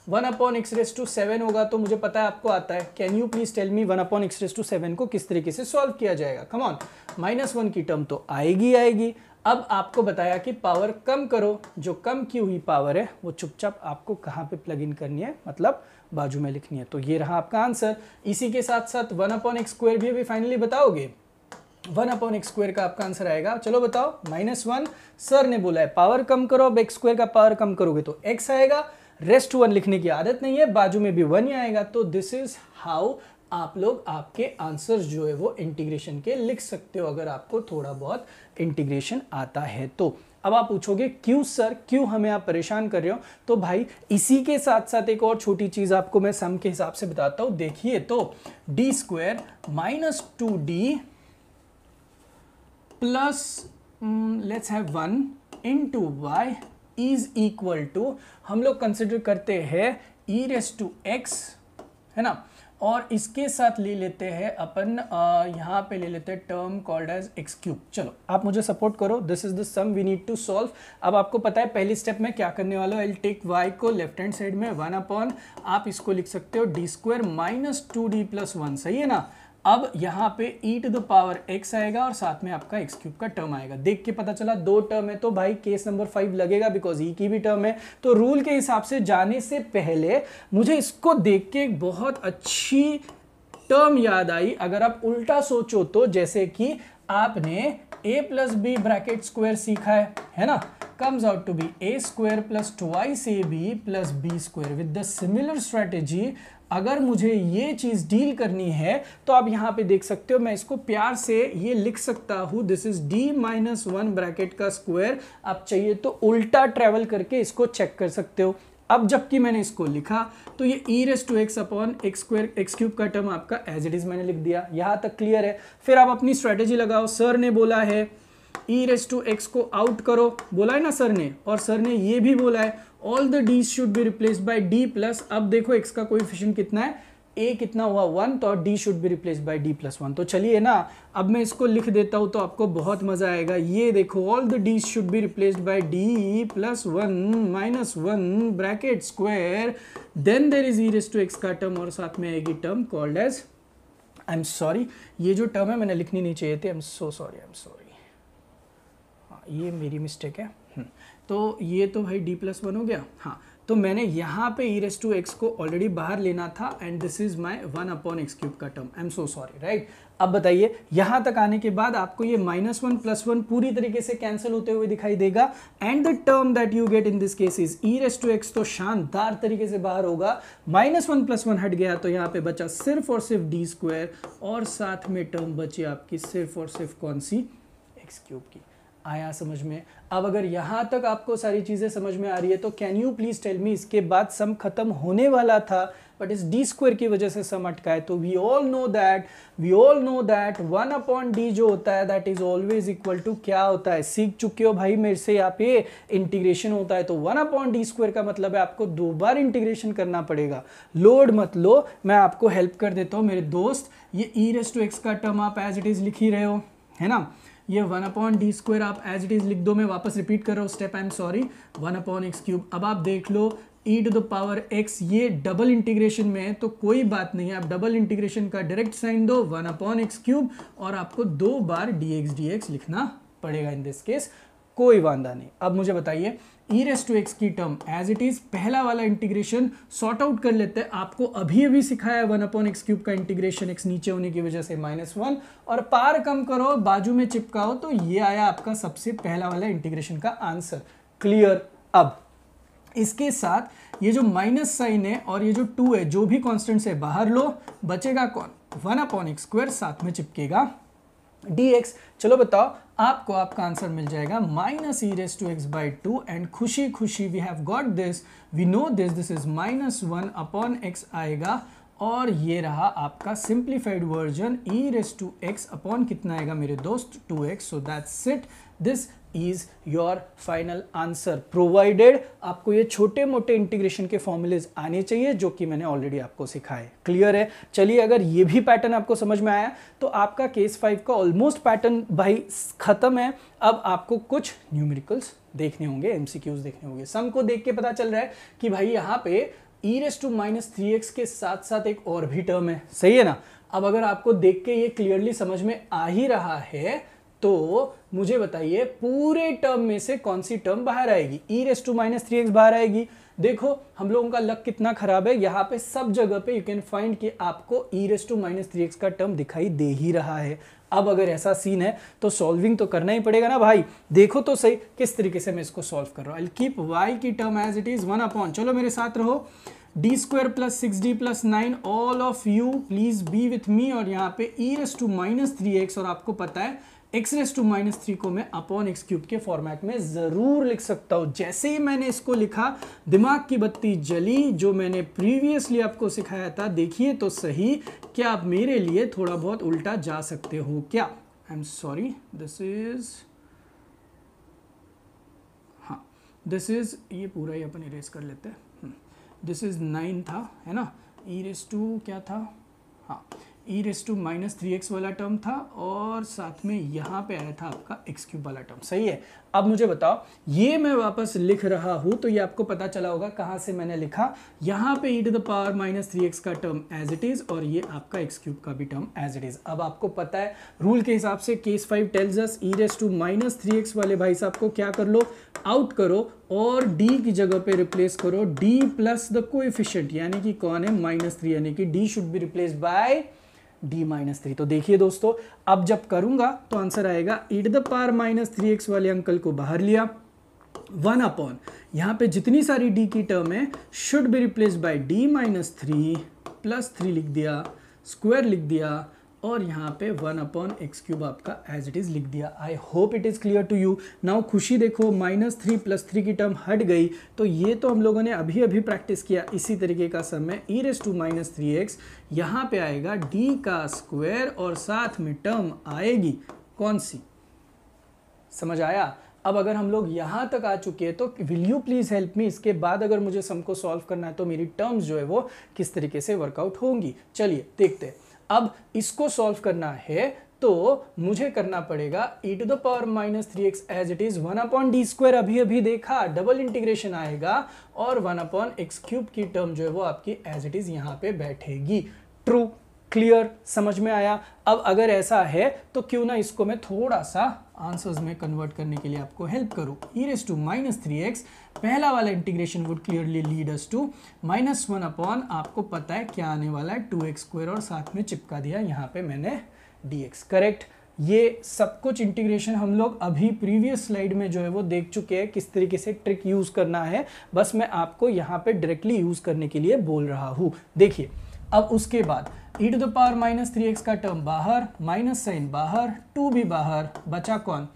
A: one upon x raise to seven होगा तो मुझे पता है आपको आता है can you please tell me one upon x raise to seven को किस तरीके से सॉल्व किया जाएगा कमॉन माइनस वन की टर्म तो आएगी आएगी अब आपको बताया कि पावर कम करो जो कम की हुई पावर है वो चुपचाप आपको कहाँ पे प्लग इन करनी है मतलब बाजू में लिखनी है तो ये रहा आपका आंसर इसी के साथ साथ वन अपॉन एक्स स्क्वायर भी अभी फाइनली बताओगे वन अपॉन एक्स स्क्वायर का आपका आंसर आएगा चलो बताओ माइनस वन सर ने बोला है पावर कम करो अब एक्स का पावर कम करोगे तो एक्स आएगा रेस्ट वन लिखने की आदत नहीं है बाजू में भी वन ही आएगा तो दिस इज हाउ आप लोग आपके आंसर्स जो है वो इंटीग्रेशन के लिख सकते हो अगर आपको थोड़ा बहुत इंटीग्रेशन आता है तो अब आप पूछोगे क्यों सर क्यों हमें आप परेशान कर रहे हो तो भाई इसी के साथ साथ एक और छोटी चीज़ आपको मैं सम के हिसाब से बताता हूं देखिए तो D square minus two D plus let's have one into y is equal to हम लोग कंसिडर करते हैं ई रेस टू एक्स है ना और इसके साथ ले लेते हैं अपन यहाँ पे ले लेते हैं term called as x cube चलो आप मुझे सपोर्ट करो this is the sum we need to solve अब आपको पता है पहली स्टेप में क्या करने वाला एल टेक वाई को लेफ्ट हैंड साइड में वन अपॉन आप इसको लिख सकते हो D square minus two D plus one सही है ना अब यहाँ पे e to the power x आएगा और साथ में आपका x क्यूब का टर्म आएगा देख के पता चला दो टर्म है तो भाई केस नंबर फाइव लगेगा बिकॉज e की भी टर्म है तो रूल के हिसाब से जाने से पहले मुझे इसको देख के एक बहुत अच्छी टर्म याद आई अगर आप उल्टा सोचो तो जैसे कि आपने a plus b bracket square सीखा है है ना comes out to be a square plus two आई से b plus b square with the similar strategy अगर मुझे ये चीज़ डील करनी है तो आप यहां पे देख सकते हो मैं इसको प्यार से ये लिख सकता हूं this is D minus one bracket का स्क्वायर आप चाहिए तो उल्टा ट्रेवल करके इसको चेक कर सकते हो अब जबकि मैंने इसको लिखा तो ये e raise to x upon x square x cube का टर्म आपका एज इट इज़ मैंने लिख दिया यहां तक क्लियर है फिर आप अपनी स्ट्रेटेजी लगाओ सर ने बोला है ई रेस टू एक्स को आउट करो बोला है ना सर ने और सर ने ये भी बोला है all the D should be replace by D plus अब देखो एक्स का कोई कितना है ए कितना हुआ वन तो D should be replace by D plus one तो चलिए ना अब मैं इसको लिख देता हूँ तो आपको बहुत मज़ा आएगा ये देखो all the D should be replace by D plus one minus one bracket square then there is e raise to x का टर्म और साथ में आएगी term called as I am sorry ये जो टर्म है मैंने लिखनी नहीं चाहिए थी I am so sorry I am sorry ये मेरी मिस्टेक है हम्म। तो ये तो भाई डी प्लस वन हो गया हाँ तो मैंने यहाँ पे ई रेस टू एक्स को ऑलरेडी बाहर लेना था and this is my one upon x cube का term I am so sorry right अब बताइए यहाँ तक आने के बाद आपको ये माइनस वन प्लस वन पूरी तरीके से कैंसिल होते हुए दिखाई देगा and the term that you get in this case is e raise to x तो शानदार तरीके से बाहर होगा माइनस वन प्लस वन हट गया तो यहाँ पे बचा सिर्फ और सिर्फ डी स्क्वायर और साथ में टर्म बची आपकी सिर्फ और सिर्फ कौन सी एक्स क्यूब की आया समझ में अब अगर यहाँ तक आपको सारी चीज़ें समझ में आ रही है तो can you please tell me इसके बाद सम खत्म होने वाला था बट इस डी स्क्वायर की वजह से सम अटका है तो we all know that we all know that one upon D जो होता है that is always equal to क्या होता है सीख चुके हो भाई मेरे से यहाँ पे इंटीग्रेशन होता है तो वन अपॉन डी स्क्वायर का मतलब है आपको दो बार इंटीग्रेशन करना पड़ेगा लोड मत लो मैं आपको हेल्प कर देता हूँ मेरे दोस्त ये ई रेस टू एक्स का टर्म आप एज इट इज़ लिख ही रहे हो है ना ये वन अपॉन डी स्क्वायर आप एज इट इज़ लिख दो मैं वापस रिपीट कर रहा हूँ step I am sorry one upon x cube अब आप देख लो e to the power x ये डबल इंटीग्रेशन में है तो कोई बात नहीं है आप डबल इंटीग्रेशन का डायरेक्ट साइन दो वन अपॉन एक्स क्यूब और आपको दो बार डी एक्स डी एक्स लिखना पड़ेगा इन दिस केस कोई वादा नहीं अब मुझे बताइए ई रेस टू एक्स की टर्म एज इट इज पहला वाला इंटीग्रेशन सॉर्ट आउट कर लेते हैं आपको अभी अभी सिखाया वन अपॉन एक्स क्यूब का इंटीग्रेशन एक्स नीचे होने की वजह से माइनस वन और पार कम करो बाजू में चिपकाओ तो ये आया आपका सबसे पहला वाला इंटीग्रेशन का आंसर क्लियर अब इसके साथ ये जो माइनस साइन है और ये जो टू है जो भी कॉन्स्टेंट है बाहर लो बचेगा कौन वन अपॉन एक्स स्क्वायर साथ में चिपकेगा डी एक्स चलो बताओ आपको आपका आंसर मिल जाएगा minus e raise to x by two and खुशी खुशी we have got this we know this this is minus one upon x आएगा और ये रहा आपका simplified version e raise to x upon कितना आएगा मेरे दोस्त two x so that's it this is your final answer provided आपको ये छोटे मोटे इंटीग्रेशन के फॉर्मुलेज आने चाहिए जो कि मैंने ऑलरेडी आपको सिखाए क्लियर है चलिए अगर ये भी पैटर्न आपको समझ में आया तो आपका केस फाइव का ऑलमोस्ट पैटर्न भाई खत्म है अब आपको कुछ न्यूमेरिकल्स देखने होंगे एमसीक्यूज देखने होंगे सम को देख के पता चल रहा है कि भाई यहाँ पे e raise to minus three x के साथ साथ एक और भी टर्म है सही है ना अब अगर आपको देख के ये क्लियरली समझ में आ ही रहा है तो मुझे बताइए पूरे टर्म में से कौन सी टर्म बाहर आएगी e raise to minus three x बाहर आएगी देखो हम लोगों का लक कितना खराब है यहाँ पे सब जगह पे यू कैन फाइंड कि आपको e raise to minus three x का टर्म दिखाई दे ही रहा है अब अगर ऐसा सीन है तो सॉल्विंग तो करना ही पड़ेगा ना भाई देखो तो सही किस तरीके से मैं इसको सॉल्व कर रहा हूँ आई कीप वाई की term as it is one upon चलो मेरे साथ रहो d square plus six D plus nine all of you please be with me और यहाँ पे e raise to minus three x और आपको पता है x raise to minus three को मैं अपॉन एक्स क्यूब के फॉर्मेट में ज़रूर लिख सकता हूं जैसे ही मैंने इसको लिखा दिमाग की बत्ती जली जो मैंने प्रीवियसली आपको सिखाया था देखिए तो सही क्या आप मेरे लिए थोड़ा बहुत उल्टा जा सकते हो क्या I am sorry this is हाँ दिस इज़ ये पूरा ही अपन इरेज कर लेते हैं दिस इज़ नाइन था है ना ई रेस टू क्या था हाँ e raise to minus three x वाला टर्म था और साथ में यहाँ पे आया था आपका एक्स क्यूब वाला टर्म सही है अब मुझे बताओ ये मैं वापस लिख रहा हूँ तो ये आपको पता चला होगा कहाँ से मैंने लिखा यहाँ पे e to the power minus three x का टर्म एज इट इज़ और ये आपका एक्स क्यूब का भी टर्म एज इट इज़ अब आपको पता है रूल के हिसाब से case five tells us e raise to minus three x वाले भाई साहब को क्या कर लो आउट करो और d की जगह पे रिप्लेस करो d प्लस द कोएफिशिएंट यानी कि कौन है माइनस थ्री यानी कि d should be replace by d minus three तो देखिए दोस्तों अब जब करूंगा तो आंसर आएगा e to the power minus three x वाले अंकल को बाहर लिया वन अपॉन यहां पे जितनी सारी डी की टर्म है should be replace by d minus three plus three लिख दिया स्क्वायर लिख दिया और यहाँ पे वन अपॉन एक्स क्यूब आपका एज इट इज़ लिख दिया I hope it is clear to you now खुशी देखो माइनस थ्री प्लस थ्री की टर्म हट गई तो ये तो हम लोगों ने अभी अभी प्रैक्टिस किया इसी तरीके का समय e raise to minus three x यहाँ पर आएगा डी का स्क्वायर और साथ में टर्म आएगी कौन सी समझ आया अब अगर हम लोग यहाँ तक आ चुके हैं तो will you please help me इसके बाद अगर मुझे सम को सॉल्व करना है तो मेरी टर्म्स जो है वो किस तरीके से वर्कआउट होंगी चलिए देखते हैं अब इसको सॉल्व करना है तो मुझे करना पड़ेगा e to the power minus three x as it is one upon D square अभी अभी देखा डबल इंटीग्रेशन आएगा और वन अपॉन एक्स क्यूब की टर्म जो है वो आपकी एज इट इज यहाँ पे बैठेगी ट्रू क्लियर समझ में आया अब अगर ऐसा है तो क्यों ना इसको मैं थोड़ा सा आंसर्स में कन्वर्ट करने के लिए आपको हेल्प करूँ e raise to minus three x पहला वाला integration would clearly lead us to minus one upon आपको पता है क्या आने वाला है टू एक्स स्क्वायर और साथ में चिपका दिया यहाँ पे मैंने डी एक्स करेक्ट ये सब कुछ इंटीग्रेशन हम लोग अभी प्रीवियस स्लाइड में जो है वो देख चुके हैं किस तरीके से ट्रिक यूज़ करना है बस मैं आपको यहाँ पर डायरेक्टली यूज़ करने के लिए बोल रहा हूँ देखिए अब उसके बाद e to the power minus three x का टर्म बाहर माइनस साइन बाहर टू भी बाहर बचा कौन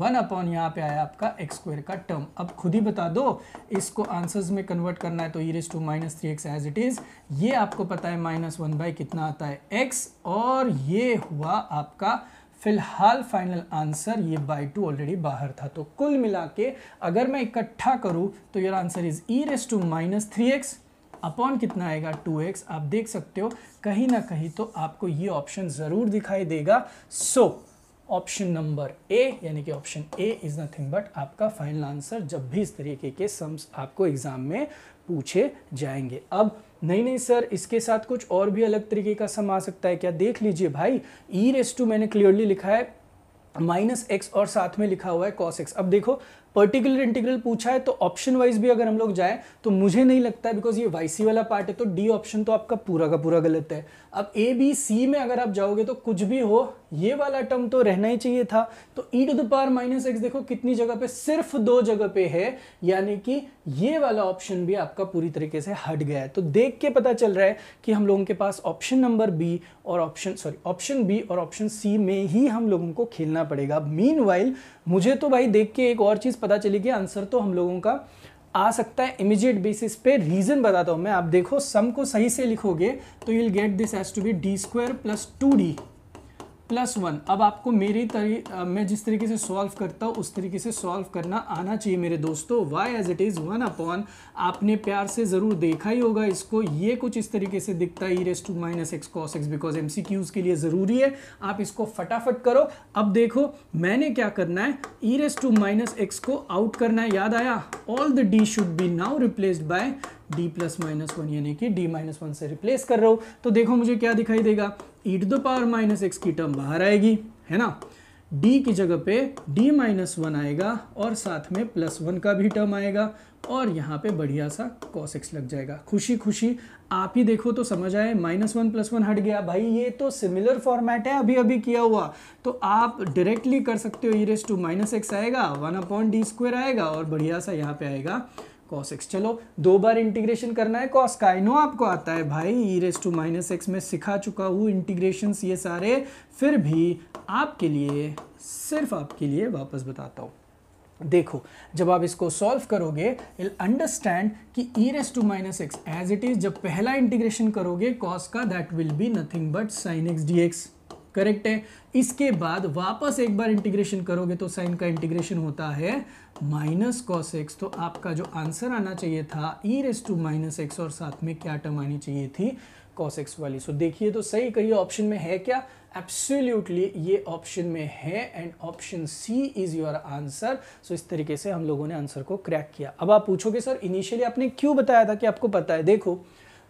A: वन अपॉन यहाँ पे आया आपका एक्स स्क्वायर का टर्म अब खुद ही बता दो इसको आंसर्स में कन्वर्ट करना है तो e raise to minus three x as it is ये आपको पता है माइनस वन बाई कितना आता है एक्स और ये हुआ आपका फिलहाल फाइनल आंसर ये बाई टू ऑलरेडी बाहर था तो कुल मिला के अगर मैं इकट्ठा करूँ तो your answer is e raise to minus three x upon कितना आएगा 2x आप देख सकते हो कहीं ना कहीं तो आपको ये ऑप्शन ज़रूर दिखाई देगा सो ऑप्शन नंबर ए यानी कि option A is nothing but आपका फाइनल आंसर जब भी इस तरीके के सम्स आपको एग्ज़ाम में पूछे जाएंगे अब नहीं नहीं सर इसके साथ कुछ और भी अलग तरीके का सम आ सकता है क्या देख लीजिए भाई ई रेस टू मैंने क्लियरली लिखा है माइनस एक्स और साथ में लिखा हुआ है कॉस एक्स अब देखो पर्टिकुलर इंटीग्रल पूछा है तो ऑप्शन वाइज भी अगर हम लोग जाए तो मुझे नहीं लगता है बिकॉज ये वाई वाला पार्ट है तो डी ऑप्शन तो आपका पूरा का पूरा गलत है अब ए बी सी में अगर आप जाओगे तो कुछ भी हो ये वाला टर्म तो रहना ही चाहिए था तो e to the power minus x देखो कितनी जगह पे सिर्फ दो जगह पे है यानी कि ये वाला ऑप्शन भी आपका पूरी तरीके से हट गया है तो देख के पता चल रहा है कि हम लोगों के पास ऑप्शन नंबर बी और ऑप्शन सॉरी ऑप्शन बी और ऑप्शन सी में ही हम लोगों को खेलना पड़ेगा मीन मुझे तो भाई देख के एक और चीज़ पता चली कि आंसर तो हम लोगों का आ सकता है इमीजिएट बेसिस पे रीज़न बताता हूँ मैं आप देखो सम को सही से लिखोगे तो you'll get this has to be d square plus two D plus one अब आपको मेरी तरी मैं जिस तरीके से सॉल्व करता हूँ उस तरीके से सॉल्व करना आना चाहिए मेरे दोस्तों y as it is one upon आपने प्यार से ज़रूर देखा ही होगा इसको ये कुछ इस तरीके से दिखता है e raise to minus x cos x because M C Qs के लिए ज़रूरी है आप इसको फटाफट करो अब देखो मैंने क्या करना है e raise to minus x को आउट करना है याद आया all the D should be now replaced by D plus minus one यानी कि डी माइनस वन से रिप्लेस कर रहा हूँ तो देखो मुझे क्या दिखाई देगा e to the power minus x की टर्म बाहर आएगी है ना डी की जगह पे डी माइनस वन आएगा और साथ में प्लस वन का भी टर्म आएगा और यहाँ पे बढ़िया सा कॉस एक्स लग जाएगा खुशी खुशी आप ही देखो तो समझ आए माइनस वन प्लस वन हट गया भाई ये तो सिमिलर फॉर्मेट है अभी अभी किया हुआ तो आप डायरेक्टली कर सकते हो e raise to minus x आएगा वन अपॉइंट डी स्क्वेयर आएगा और बढ़िया सा यहाँ पे आएगा कॉस एक्स चलो दो बार इंटीग्रेशन करना है कॉस का इनो आपको आता है भाई e raise to minus x में सिखा चुका हूँ इंटीग्रेशन ये सारे फिर भी आपके लिए सिर्फ आपके लिए वापस बताता हूँ देखो जब आप इसको सॉल्व करोगे इल अंडरस्टैंड कि e raise to minus x as it is जब पहला इंटीग्रेशन करोगे कॉस का that will be nothing but sine x D x correct है इसके बाद वापस एक बार इंटीग्रेशन करोगे तो साइन का इंटीग्रेशन होता है माइनस कॉस एक्स तो आपका जो आंसर आना चाहिए था e raise to minus x और साथ में क्या टर्म आनी चाहिए थी कॉस एक्स वाली सो so, देखिए तो सही कही ऑप्शन में है क्या एब्सोल्यूटली ये ऑप्शन में है and option C is your answer so इस तरीके से हम लोगों ने आंसर को क्रैक किया अब आप पूछोगे सर इनिशियली आपने क्यों बताया था कि आपको पता है देखो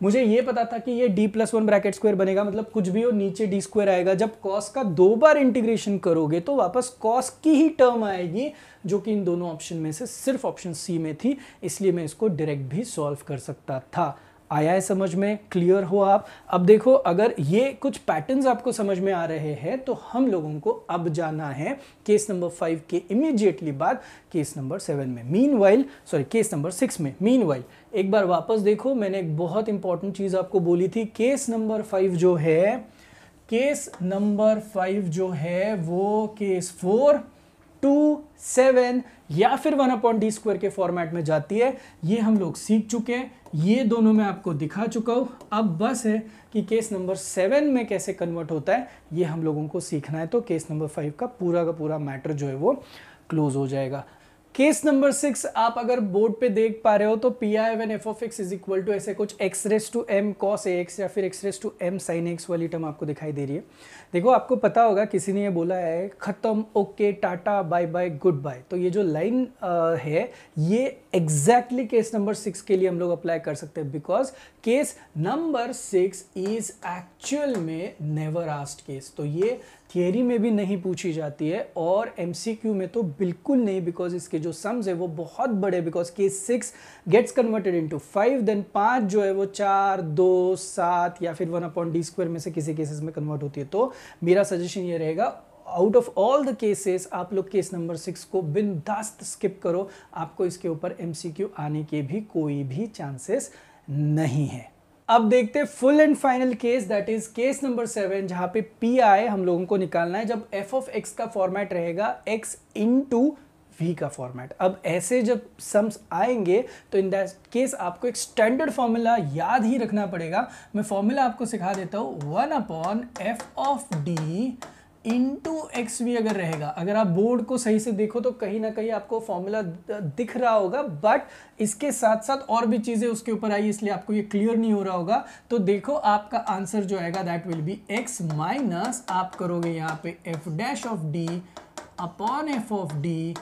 A: मुझे ये पता था कि ये d plus one bracket square बनेगा मतलब कुछ भी हो नीचे डी स्क्वायर आएगा जब कॉस का दो बार इंटीग्रेशन करोगे तो वापस कॉस की ही टर्म आएगी जो कि इन दोनों ऑप्शन में से सिर्फ ऑप्शन सी में थी इसलिए मैं इसको डायरेक्ट भी सॉल्व कर सकता था आया है समझ में क्लियर हो आप अब देखो अगर ये कुछ पैटर्न्स आपको समझ में आ रहे हैं तो हम लोगों को अब जाना है केस नंबर फाइव के इमीडिएटली बाद केस नंबर सेवन में meanwhile sorry case number six में मीन वाइल एक बार वापस देखो मैंने एक बहुत इंपॉर्टेंट चीज़ आपको बोली थी केस नंबर फाइव जो है केस नंबर फाइव जो है वो केस फोर टू सेवन या फिर वन अपॉइंट डी स्क्वायर के फॉर्मेट में जाती है ये हम लोग सीख चुके हैं ये दोनों मैं आपको दिखा चुका हूँ अब बस है कि केस नंबर सेवन में कैसे कन्वर्ट होता है ये हम लोगों को सीखना है तो केस नंबर फाइव का पूरा का पूरा मैटर जो है वो क्लोज हो जाएगा केस नंबर सिक्स आप अगर बोर्ड पे देख पा रहे हो तो P I N F of x is equal to ऐसे कुछ x raise to m cos a x या फिर x raise to m sine x वाली टर्म आपको दिखाई दे रही है देखो आपको पता होगा किसी ने ये बोला है ख़त्म okay tata bye bye goodbye तो ये जो लाइन है ये एग्जैक्टली केस नंबर सिक्स के लिए हम लोग अप्लाई कर सकते हैं because case number six is actual में नेवर आस्ट केस तो ये थियरी में भी नहीं पूछी जाती है और एम में तो बिल्कुल नहीं बिकॉज इसके जो सम्स है वो बहुत बड़े बिकॉज के six gets converted into five then पाँच जो है वो चार दो सात या फिर वन अपॉइंट डी स्क्वायर में से किसी केसेस में कन्वर्ट होती है तो मेरा सजेशन ये रहेगा out of all the cases आप लोग केस नंबर सिक्स को बिन दास्त स्किप करो आपको इसके ऊपर एम आने के भी कोई भी चांसेस नहीं है अब देखते हैं full and final case that is case number seven जहां पे पी आई हम लोगों को निकालना है जब एफ ऑफ एक्स का फॉर्मेट रहेगा एक्स इन टू वी का फॉर्मेट अब ऐसे जब सम्स आएंगे तो इन दैट केस आपको एक स्टैंडर्ड फॉर्मूला याद ही रखना पड़ेगा मैं फॉर्मूला आपको सिखा देता हूँ one upon f of d into x भी अगर रहेगा अगर आप बोर्ड को सही से देखो तो कहीं ना कहीं आपको फॉर्मूला दिख रहा होगा बट इसके साथ साथ और भी चीज़ें उसके ऊपर आई इसलिए आपको ये क्लियर नहीं हो रहा होगा तो देखो आपका आंसर जो आएगा that will be x minus आप करोगे यहाँ पे f dash of d upon f of d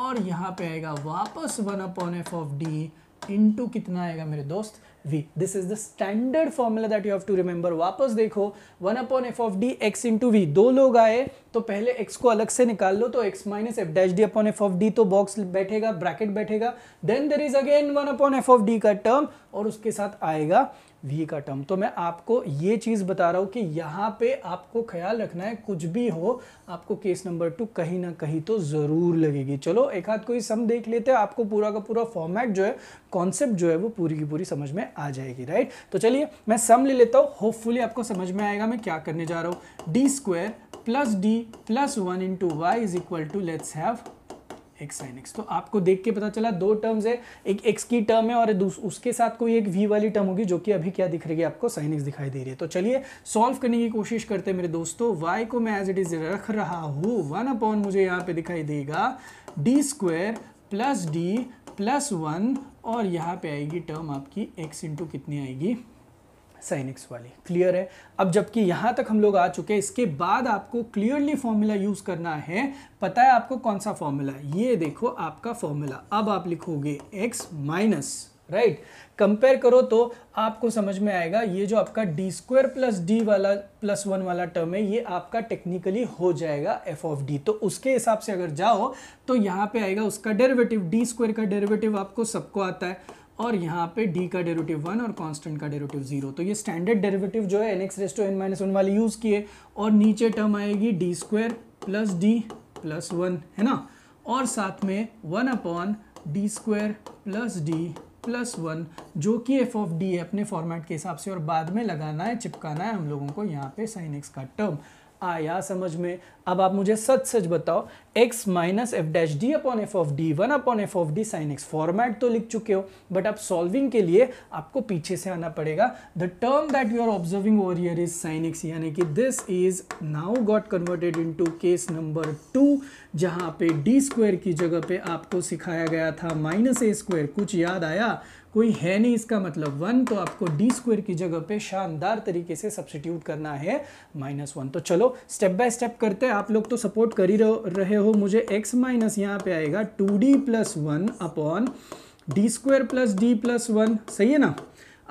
A: और यहाँ पे आएगा वापस one upon f of d into कितना आएगा मेरे दोस्त v this is the standard formula that you have to remember वापस देखो one upon f of d x into v दो लोग आए तो पहले एक्स को अलग से निकाल लो तो x minus f dash d upon f of d तो बॉक्स बैठेगा ब्रैकेट बैठेगा then there is again one upon f of d का टर्म और उसके साथ आएगा वी का टर्म तो मैं आपको ये चीज़ बता रहा हूँ कि यहाँ पे आपको ख्याल रखना है कुछ भी हो आपको केस नंबर टू कहीं ना कहीं तो ज़रूर लगेगी चलो एक हाथ कोई सम देख लेते हैं आपको पूरा का पूरा फॉर्मेट जो है कॉन्सेप्ट जो है वो पूरी की पूरी समझ में आ जाएगी राइट तो चलिए मैं सम ले लेता हूँ होपफुली आपको समझ में आएगा मैं क्या करने जा रहा हूँ d square plus d plus one into Y is equal to let's have x sine x तो आपको देख के पता चला दो टर्म्स है एक एक्स की टर्म है और उसके साथ कोई एक वी वाली टर्म होगी जो कि अभी क्या दिख रही है आपको साइन एक्स दिखाई दे रही है तो चलिए सॉल्व करने की कोशिश करते हैं मेरे दोस्तों वाई को मैं एज इट इज रख रहा हूँ वन अपॉन मुझे यहाँ पे दिखाई देगा d square plus d plus one और यहाँ पे आएगी टर्म आपकी एक्स इंटू कितनी आएगी साइन एक्स वाली क्लियर है अब जबकि यहाँ तक हम लोग आ चुके हैं इसके बाद आपको क्लियरली फॉर्मूला यूज़ करना है पता है आपको कौन सा फॉर्मूला ये देखो आपका फॉर्मूला अब आप लिखोगे एक्स माइनस राइट कंपेयर करो तो आपको समझ में आएगा ये जो आपका डी स्क्वायर प्लस डी वाला प्लस वन वाला टर्म है ये आपका टेक्निकली हो जाएगा एफ ऑफ डी तो उसके हिसाब से अगर जाओ तो यहाँ पे आएगा उसका डेरिवेटिव डी स्क्वायर का डेरिवेटिव आपको सबको आता है और यहाँ पे डी का डेरिवेटिव वन और कांस्टेंट का डेरिवेटिव जीरो तो ये स्टैंडर्ड डेरिवेटिव जो है N x raise to n minus one वाले यूज़ किए और नीचे टर्म आएगी d square plus d plus one है ना और साथ में one upon D square plus d plus one जो कि एफ ऑफ डी है अपने फॉर्मेट के हिसाब से और बाद में लगाना है चिपकाना है हम लोगों को यहाँ पे साइन एक्स का टर्म आया हाँ, समझ में अब आप मुझे सच सच बताओ x minus f dash d upon f of d one upon f of d sine x format तो लिख चुके हो बट आप सॉल्विंग के लिए आपको पीछे से आना पड़ेगा the term that you are observing over here is sine x यानी कि this is now got converted into case number two जहाँ पे डी स्क्वायर की जगह पे आपको सिखाया गया था माइनस ए स्क्वायर कुछ याद आया कोई है नहीं इसका मतलब वन तो आपको डी स्क्वेयर की जगह पे शानदार तरीके से सब्सटीट्यूट करना है माइनस वन तो चलो स्टेप बाय स्टेप करते हैं आप लोग तो सपोर्ट कर ही रहे हो मुझे एक्स माइनस यहाँ पे आएगा two D plus one upon d square plus d plus one सही है ना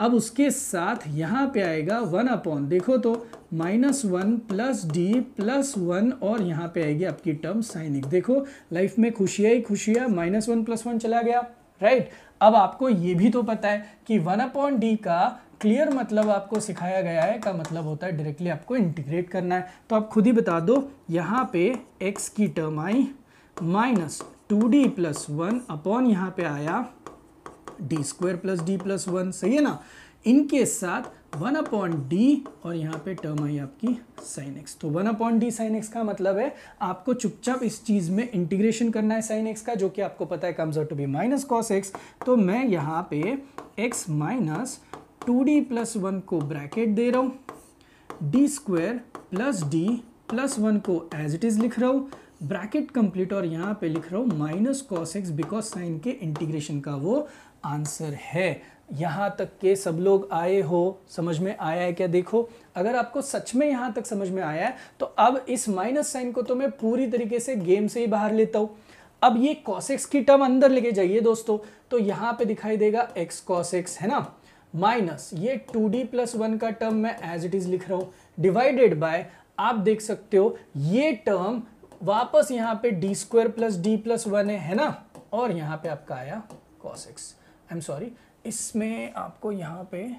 A: अब उसके साथ यहाँ पे आएगा वन अपॉन देखो तो minus one plus d plus one और यहाँ पे आएगी आपकी टर्म साइनिक देखो लाइफ में खुशियाँ ही खुशियाँ माइनस वन प्लस वन चला गया राइट right? अब आपको ये भी तो पता है कि वन अपॉन डी का क्लियर मतलब आपको सिखाया गया है का मतलब होता है डायरेक्टली आपको इंटीग्रेट करना है तो आप खुद ही बता दो यहाँ पे x की टर्म आई minus two D plus one upon यहाँ पे आया d square plus d plus one सही है ना इनके साथ वन अपॉन डी और यहाँ पे टर्म आई आपकी साइन एक्स तो one upon d sine x का मतलब है आपको चुपचाप इस चीज़ में इंटीग्रेशन करना है साइन एक्स का जो कि आपको पता है comes out to be minus cos x तो मैं यहाँ पे x minus two D plus one को ब्रैकेट दे रहा हूँ d square plus d plus one को एज इट इज़ लिख रहा हूँ ब्रैकेट कंप्लीट और यहाँ पे लिख रहा हूँ minus cos x because sine के इंटीग्रेशन का वो आंसर है यहाँ तक के सब लोग आए हो समझ में आया है क्या देखो अगर आपको सच में यहाँ तक समझ में आया है तो अब इस माइनस साइन को तो मैं पूरी तरीके से गेम से ही बाहर लेता हूँ अब ये कॉसेक्स की टर्म अंदर लेके जाइए दोस्तों तो यहाँ पे दिखाई देगा एक्स कॉसेक्स है ना माइनस ये टू डी प्लस वन का टर्म मैं एज इट इज लिख रहा हूँ डिवाइडेड बाय आप देख सकते हो ये टर्म वापस यहाँ पे d square plus d plus one है ना और यहाँ पे आपका आया कॉसेक्स आई एम सॉरी इसमें आपको यहाँ पे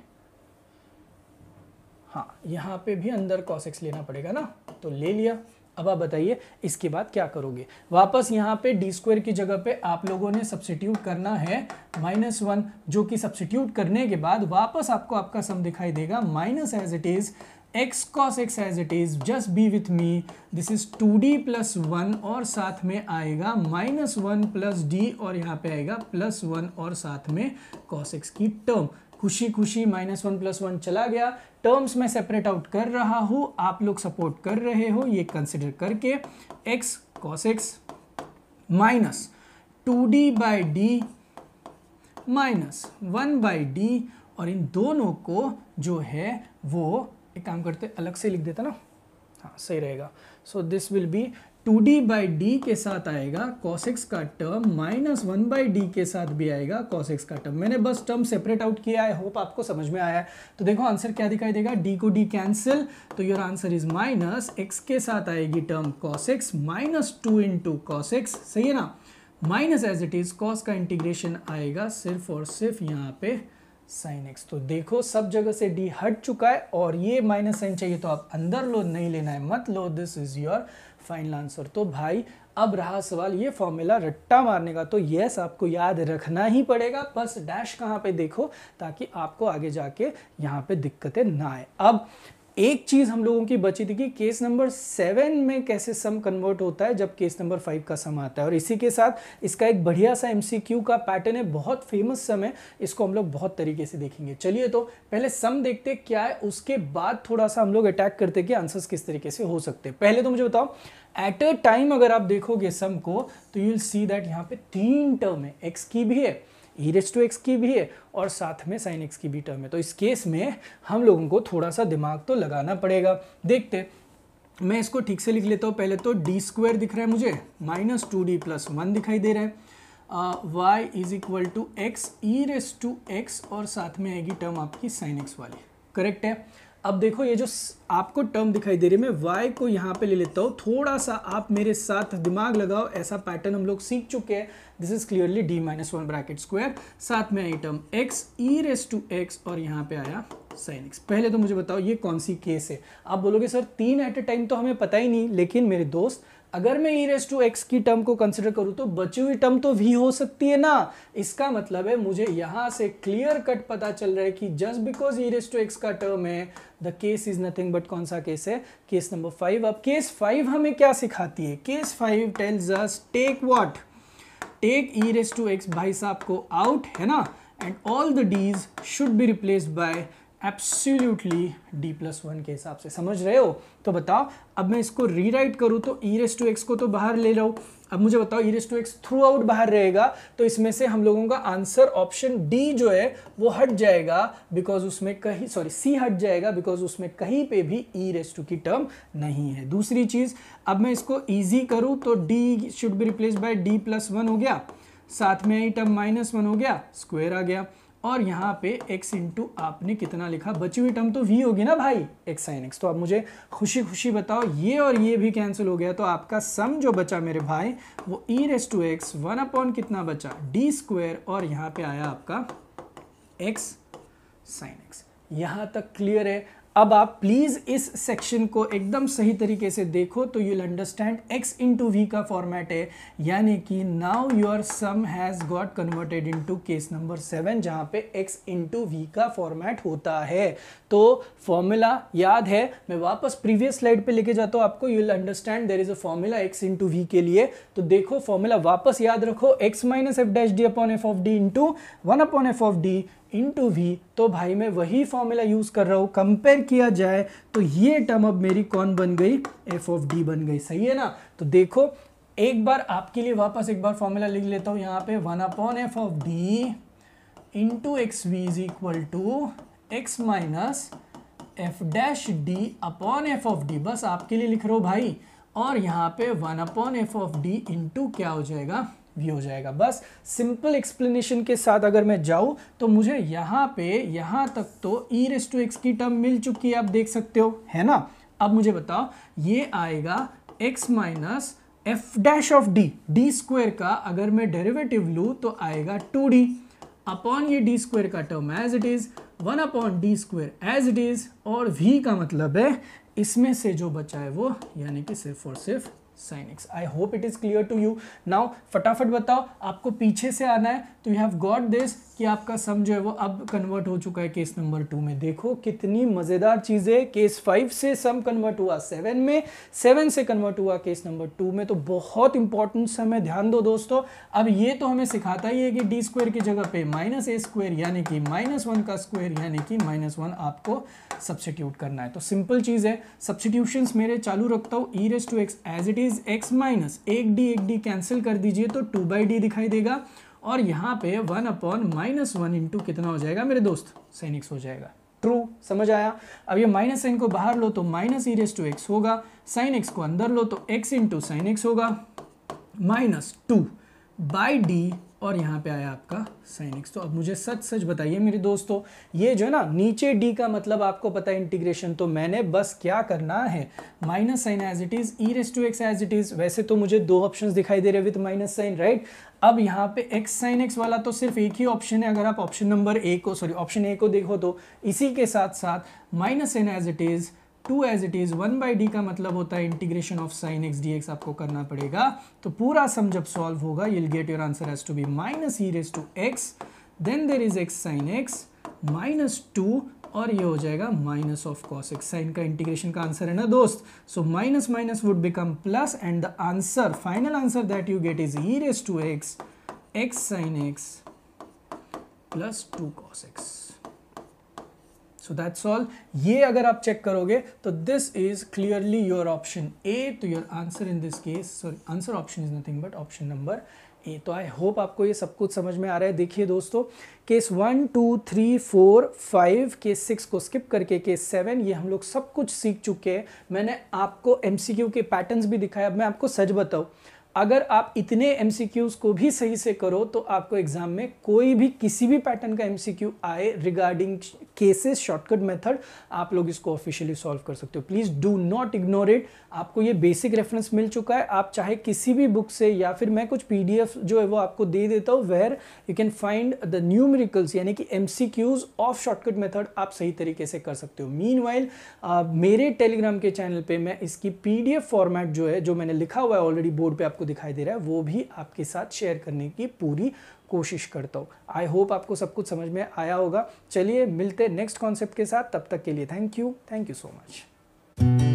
A: हाँ यहाँ पे भी अंदर कॉस एक्स लेना पड़ेगा ना तो ले लिया अब आप बताइए इसके बाद क्या करोगे वापस यहाँ पे डी स्क्वायर की जगह पे आप लोगों ने सब्सिट्यूट करना है माइनस वन जो कि सब्सिट्यूट करने के बाद वापस आपको आपका सम दिखाई देगा minus as it is x cos x as it is just be with me this is two D plus one और साथ में आएगा माइनस वन प्लस डी और यहाँ पे आएगा प्लस वन और साथ में cos x की टर्म खुशी खुशी माइनस वन प्लस वन चला गया टर्म्स में सेपरेट आउट कर रहा हूँ आप लोग सपोर्ट कर रहे हो ये कंसिडर करके x cos x minus two d by d minus one by d और इन दोनों को जो है वो एक काम करते अलग से लिख देते ना हाँ सही रहेगा so this will be 2d d by d के साथ आएगा कॉसिक्स का term minus one by d के साथ भी आएगा कॉसिक्स का टर्म मैंने बस टर्म सेपरेट आउट किया है होप आपको समझ में आया है तो देखो आंसर क्या दिखाई देगा d को d कैंसिल तो your answer is minus x के साथ आएगी term cos x minus two in into cos x सही है ना minus as it is cos का इंटीग्रेशन आएगा सिर्फ और सिर्फ यहाँ पे साइन एक्स तो देखो सब जगह से डी हट चुका है और ये माइनस साइन चाहिए तो आप अंदर लो नहीं लेना है मत लो this is your final answer तो भाई अब रहा सवाल ये फॉर्मूला रट्टा मारने का तो यस आपको याद रखना ही पड़ेगा बस डैश कहाँ पे देखो ताकि आपको आगे जाके यहाँ पे दिक्कतें ना आए अब एक चीज़ हम लोगों की बची थी कि केस नंबर सेवन में कैसे सम कन्वर्ट होता है जब केस नंबर फाइव का सम आता है और इसी के साथ इसका एक बढ़िया सा एमसीक्यू का पैटर्न है बहुत फेमस सम है इसको हम लोग बहुत तरीके से देखेंगे चलिए तो पहले सम देखते क्या है उसके बाद थोड़ा सा हम लोग अटैक करते कि आंसर्स किस तरीके से हो सकते हैं पहले तो मुझे बताओ एट अ टाइम अगर आप देखोगे सम को तो यू विल सी दैट यहाँ पे तीन टर्म है एक्स की भी है ई रेस टू एक्स की भी है और साथ में साइन एक्स की भी टर्म है तो इस केस में हम लोगों को थोड़ा सा दिमाग तो लगाना पड़ेगा देखते मैं इसको ठीक से लिख लेता हूँ पहले तो डी स्क्वायर दिख रहा है मुझे minus two D plus one दिखाई दे रहा है y is equal to x e raise to x और साथ में आएगी टर्म आपकी साइन एक्स वाली करेक्ट है अब देखो ये जो आपको टर्म दिखाई दे रही है मैं वाई को यहाँ पे ले लेता हूँ थोड़ा सा आप मेरे साथ दिमाग लगाओ ऐसा पैटर्न हम लोग सीख चुके हैं this is clearly d minus one bracket square साथ में आई term x e raise to x और यहाँ पे आया साइन एक्स पहले तो मुझे बताओ ये कौन सी केस है आप बोलोगे सर तीन एट ए टाइम तो हमें पता ही नहीं लेकिन मेरे दोस्त अगर मैं ई रेस टू एक्स की टर्म को कंसिडर करूँ तो बची हुई टर्म तो वी हो सकती है ना इसका मतलब है मुझे यहाँ से क्लियर कट पता चल रहा है कि just because e raise to x का टर्म है the case is nothing but कौन सा केस है केस नंबर फाइव अब केस फाइव हमें क्या सिखाती है case five tells us take what take e raise to x भाई साहब को आउट है ना and all the Ds should be replace by absolutely d plus one के हिसाब से समझ रहे हो तो बताओ अब मैं इसको रीराइट करूँ तो ई रेस टू एक्स को तो बाहर ले रहा हूँ अब मुझे बताओ e raise to x throughout बाहर रहेगा तो इसमें से हम लोगों का आंसर ऑप्शन डी जो है वो हट जाएगा बिकॉज उसमें कहीं सॉरी सी हट जाएगा बिकॉज उसमें कहीं पे भी ई रेस टू की टर्म नहीं है दूसरी चीज़ अब मैं इसको ईजी करूँ तो D should be replace by D plus one हो गया साथ में आई टर्म माइनस वन हो गया स्क्वेयर आ गया और यहाँ पे x इंटू आपने कितना लिखा बची हुई टर्म तो v होगी ना भाई x साइन एक्स तो आप मुझे खुशी खुशी बताओ ये और ये भी कैंसिल हो गया तो आपका सम जो बचा मेरे भाई वो e raise to x one upon कितना बचा d स्क्वायर और यहाँ पे आया आपका x साइन एक्स यहाँ तक क्लियर है अब आप प्लीज़ इस सेक्शन को एकदम सही तरीके से देखो तो you'll understand x into v का फॉर्मेट है यानी कि now your sum has got converted into case number seven जहां पे एक्स इंटू वी का फॉर्मेट होता है तो फॉर्मूला याद है मैं वापस प्रीवियस स्लाइड पे लेके जाता हूँ आपको you'll understand there is a formula x into v के लिए तो देखो फॉर्मूला वापस याद रखो x minus f dash d upon f of d into one upon f of d into v तो भाई मैं वही फॉर्मूला यूज़ कर रहा हूँ कंपेयर किया जाए तो ये टर्म अब मेरी कौन बन गई एफ ऑफ डी बन गई सही है ना तो देखो एक बार आपके लिए वापस एक बार फॉर्मूला लिख लेता हूँ यहाँ पे one upon f of d into x v is equal to x minus f dash d upon f of d बस आपके लिए लिख रहा हूँ भाई और यहाँ पे one upon f of d into क्या हो जाएगा भी हो जाएगा बस सिंपल एक्सप्लेनेशन के साथ अगर मैं जाऊँ तो मुझे यहाँ पे यहाँ तक तो ई रेस टू एक्स की टर्म मिल चुकी है आप देख सकते हो है ना अब मुझे बताओ ये आएगा x minus f dash of d d square का अगर मैं डेरिवेटिव लूँ तो आएगा टू डी अपॉन ये डी स्क्वायर का term as it is one upon D square as it is और वी का मतलब है इसमें से जो बचा है वो यानी कि सिर्फ और सिर्फ sine x I hope it is clear to you now फटाफट बताओ आपको पीछे से आना है तो यू हैव गॉट दिस कि आपका सम जो है वो अब कन्वर्ट हो चुका है केस नंबर टू में देखो कितनी मज़ेदार चीज़ें केस फाइव से सम कन्वर्ट हुआ सेवन में सेवन से कन्वर्ट हुआ केस नंबर टू में तो बहुत इंपॉर्टेंट सम है ध्यान दो दोस्तों अब ये तो हमें सिखाता ही है कि डी स्क्वेयर की जगह पे माइनस ए स्क्वेयर यानी कि माइनस वन का स्क्वेयर यानी कि माइनस वन आपको सब्सिट्यूट करना है तो सिंपल चीज़ है सब्सिट्यूशंस मेरे चालू रखता हूँ e raise to x as it is is x minus एक डी एक डी कैंसिल कर दीजिए तो टू बाई डी दिखाई देगा और यहाँ पे one upon minus one into कितना हो जाएगा मेरे दोस्त साइन एक्स हो जाएगा ट्रू समझ आया अब ये माइनस साइन को बाहर लो तो minus e raise to x होगा साइन एक्स को अंदर लो तो एक्स इंटू साइन एक्स होगा माइनस टू बाई डी और यहाँ पे आया आपका साइन एक्स तो अब मुझे सच सच बताइए मेरे दोस्तों ये जो है ना नीचे डी का मतलब आपको पता है इंटीग्रेशन तो मैंने बस क्या करना है minus sine as it is e raise to x as it is वैसे तो मुझे दो ऑप्शन दिखाई दे रहे विद माइनस साइन राइट अब यहाँ पे एक्स साइन एक्स वाला तो सिर्फ एक ही ऑप्शन है अगर आप ऑप्शन नंबर ए को सॉरी ऑप्शन ए को देखो तो इसी के साथ साथ minus sine as it is two as it is one by D का मतलब होता है integration of sine x D x आपको करना पड़ेगा तो पूरा सम जब सॉल्व होगा you'll get your answer as to be minus e raise to x then there is x sine x minus two और ये हो जाएगा minus of cos x sine का इंटीग्रेशन का आंसर है ना दोस्त so minus minus would become plus and the answer final answer that you get is e raise to x x sine x plus two cos x so that's all ये अगर आप check करोगे तो this is clearly your option A तो your answer in this case sorry answer option is nothing but option number A तो I hope आपको ये सब कुछ समझ में आ रहा है देखिए दोस्तों case one two three four five case six को स्किप करके केस सेवन ये हम लोग सब कुछ सीख चुके हैं मैंने आपको एमसीक्यू के पैटर्न्स भी दिखाए अब मैं आपको सच बताऊँ अगर आप इतने एम को भी सही से करो तो आपको एग्जाम में कोई भी किसी भी पैटर्न का एम आए रिगार्डिंग केसेस शॉर्टकट मेथड आप लोग इसको ऑफिशियली सॉल्व कर सकते हो please do not ignore it आपको ये बेसिक रेफरेंस मिल चुका है आप चाहे किसी भी बुक से या फिर मैं कुछ पी जो है वो आपको दे देता हूँ where you can find the numericals यानी कि एम ऑफ शॉर्टकट मेथड आप सही तरीके से कर सकते हो मीन मेरे टेलीग्राम के चैनल पर मैं इसकी पी फॉर्मेट जो है जो मैंने लिखा हुआ है ऑलरेडी बोर्ड पर आपको दिखाई दे रहा है वो भी आपके साथ शेयर करने की पूरी कोशिश करता हूँ आई होप आपको सब कुछ समझ में आया होगा चलिए मिलते नेक्स्ट कॉन्सेप्ट के साथ तब तक के लिए thank you thank you so much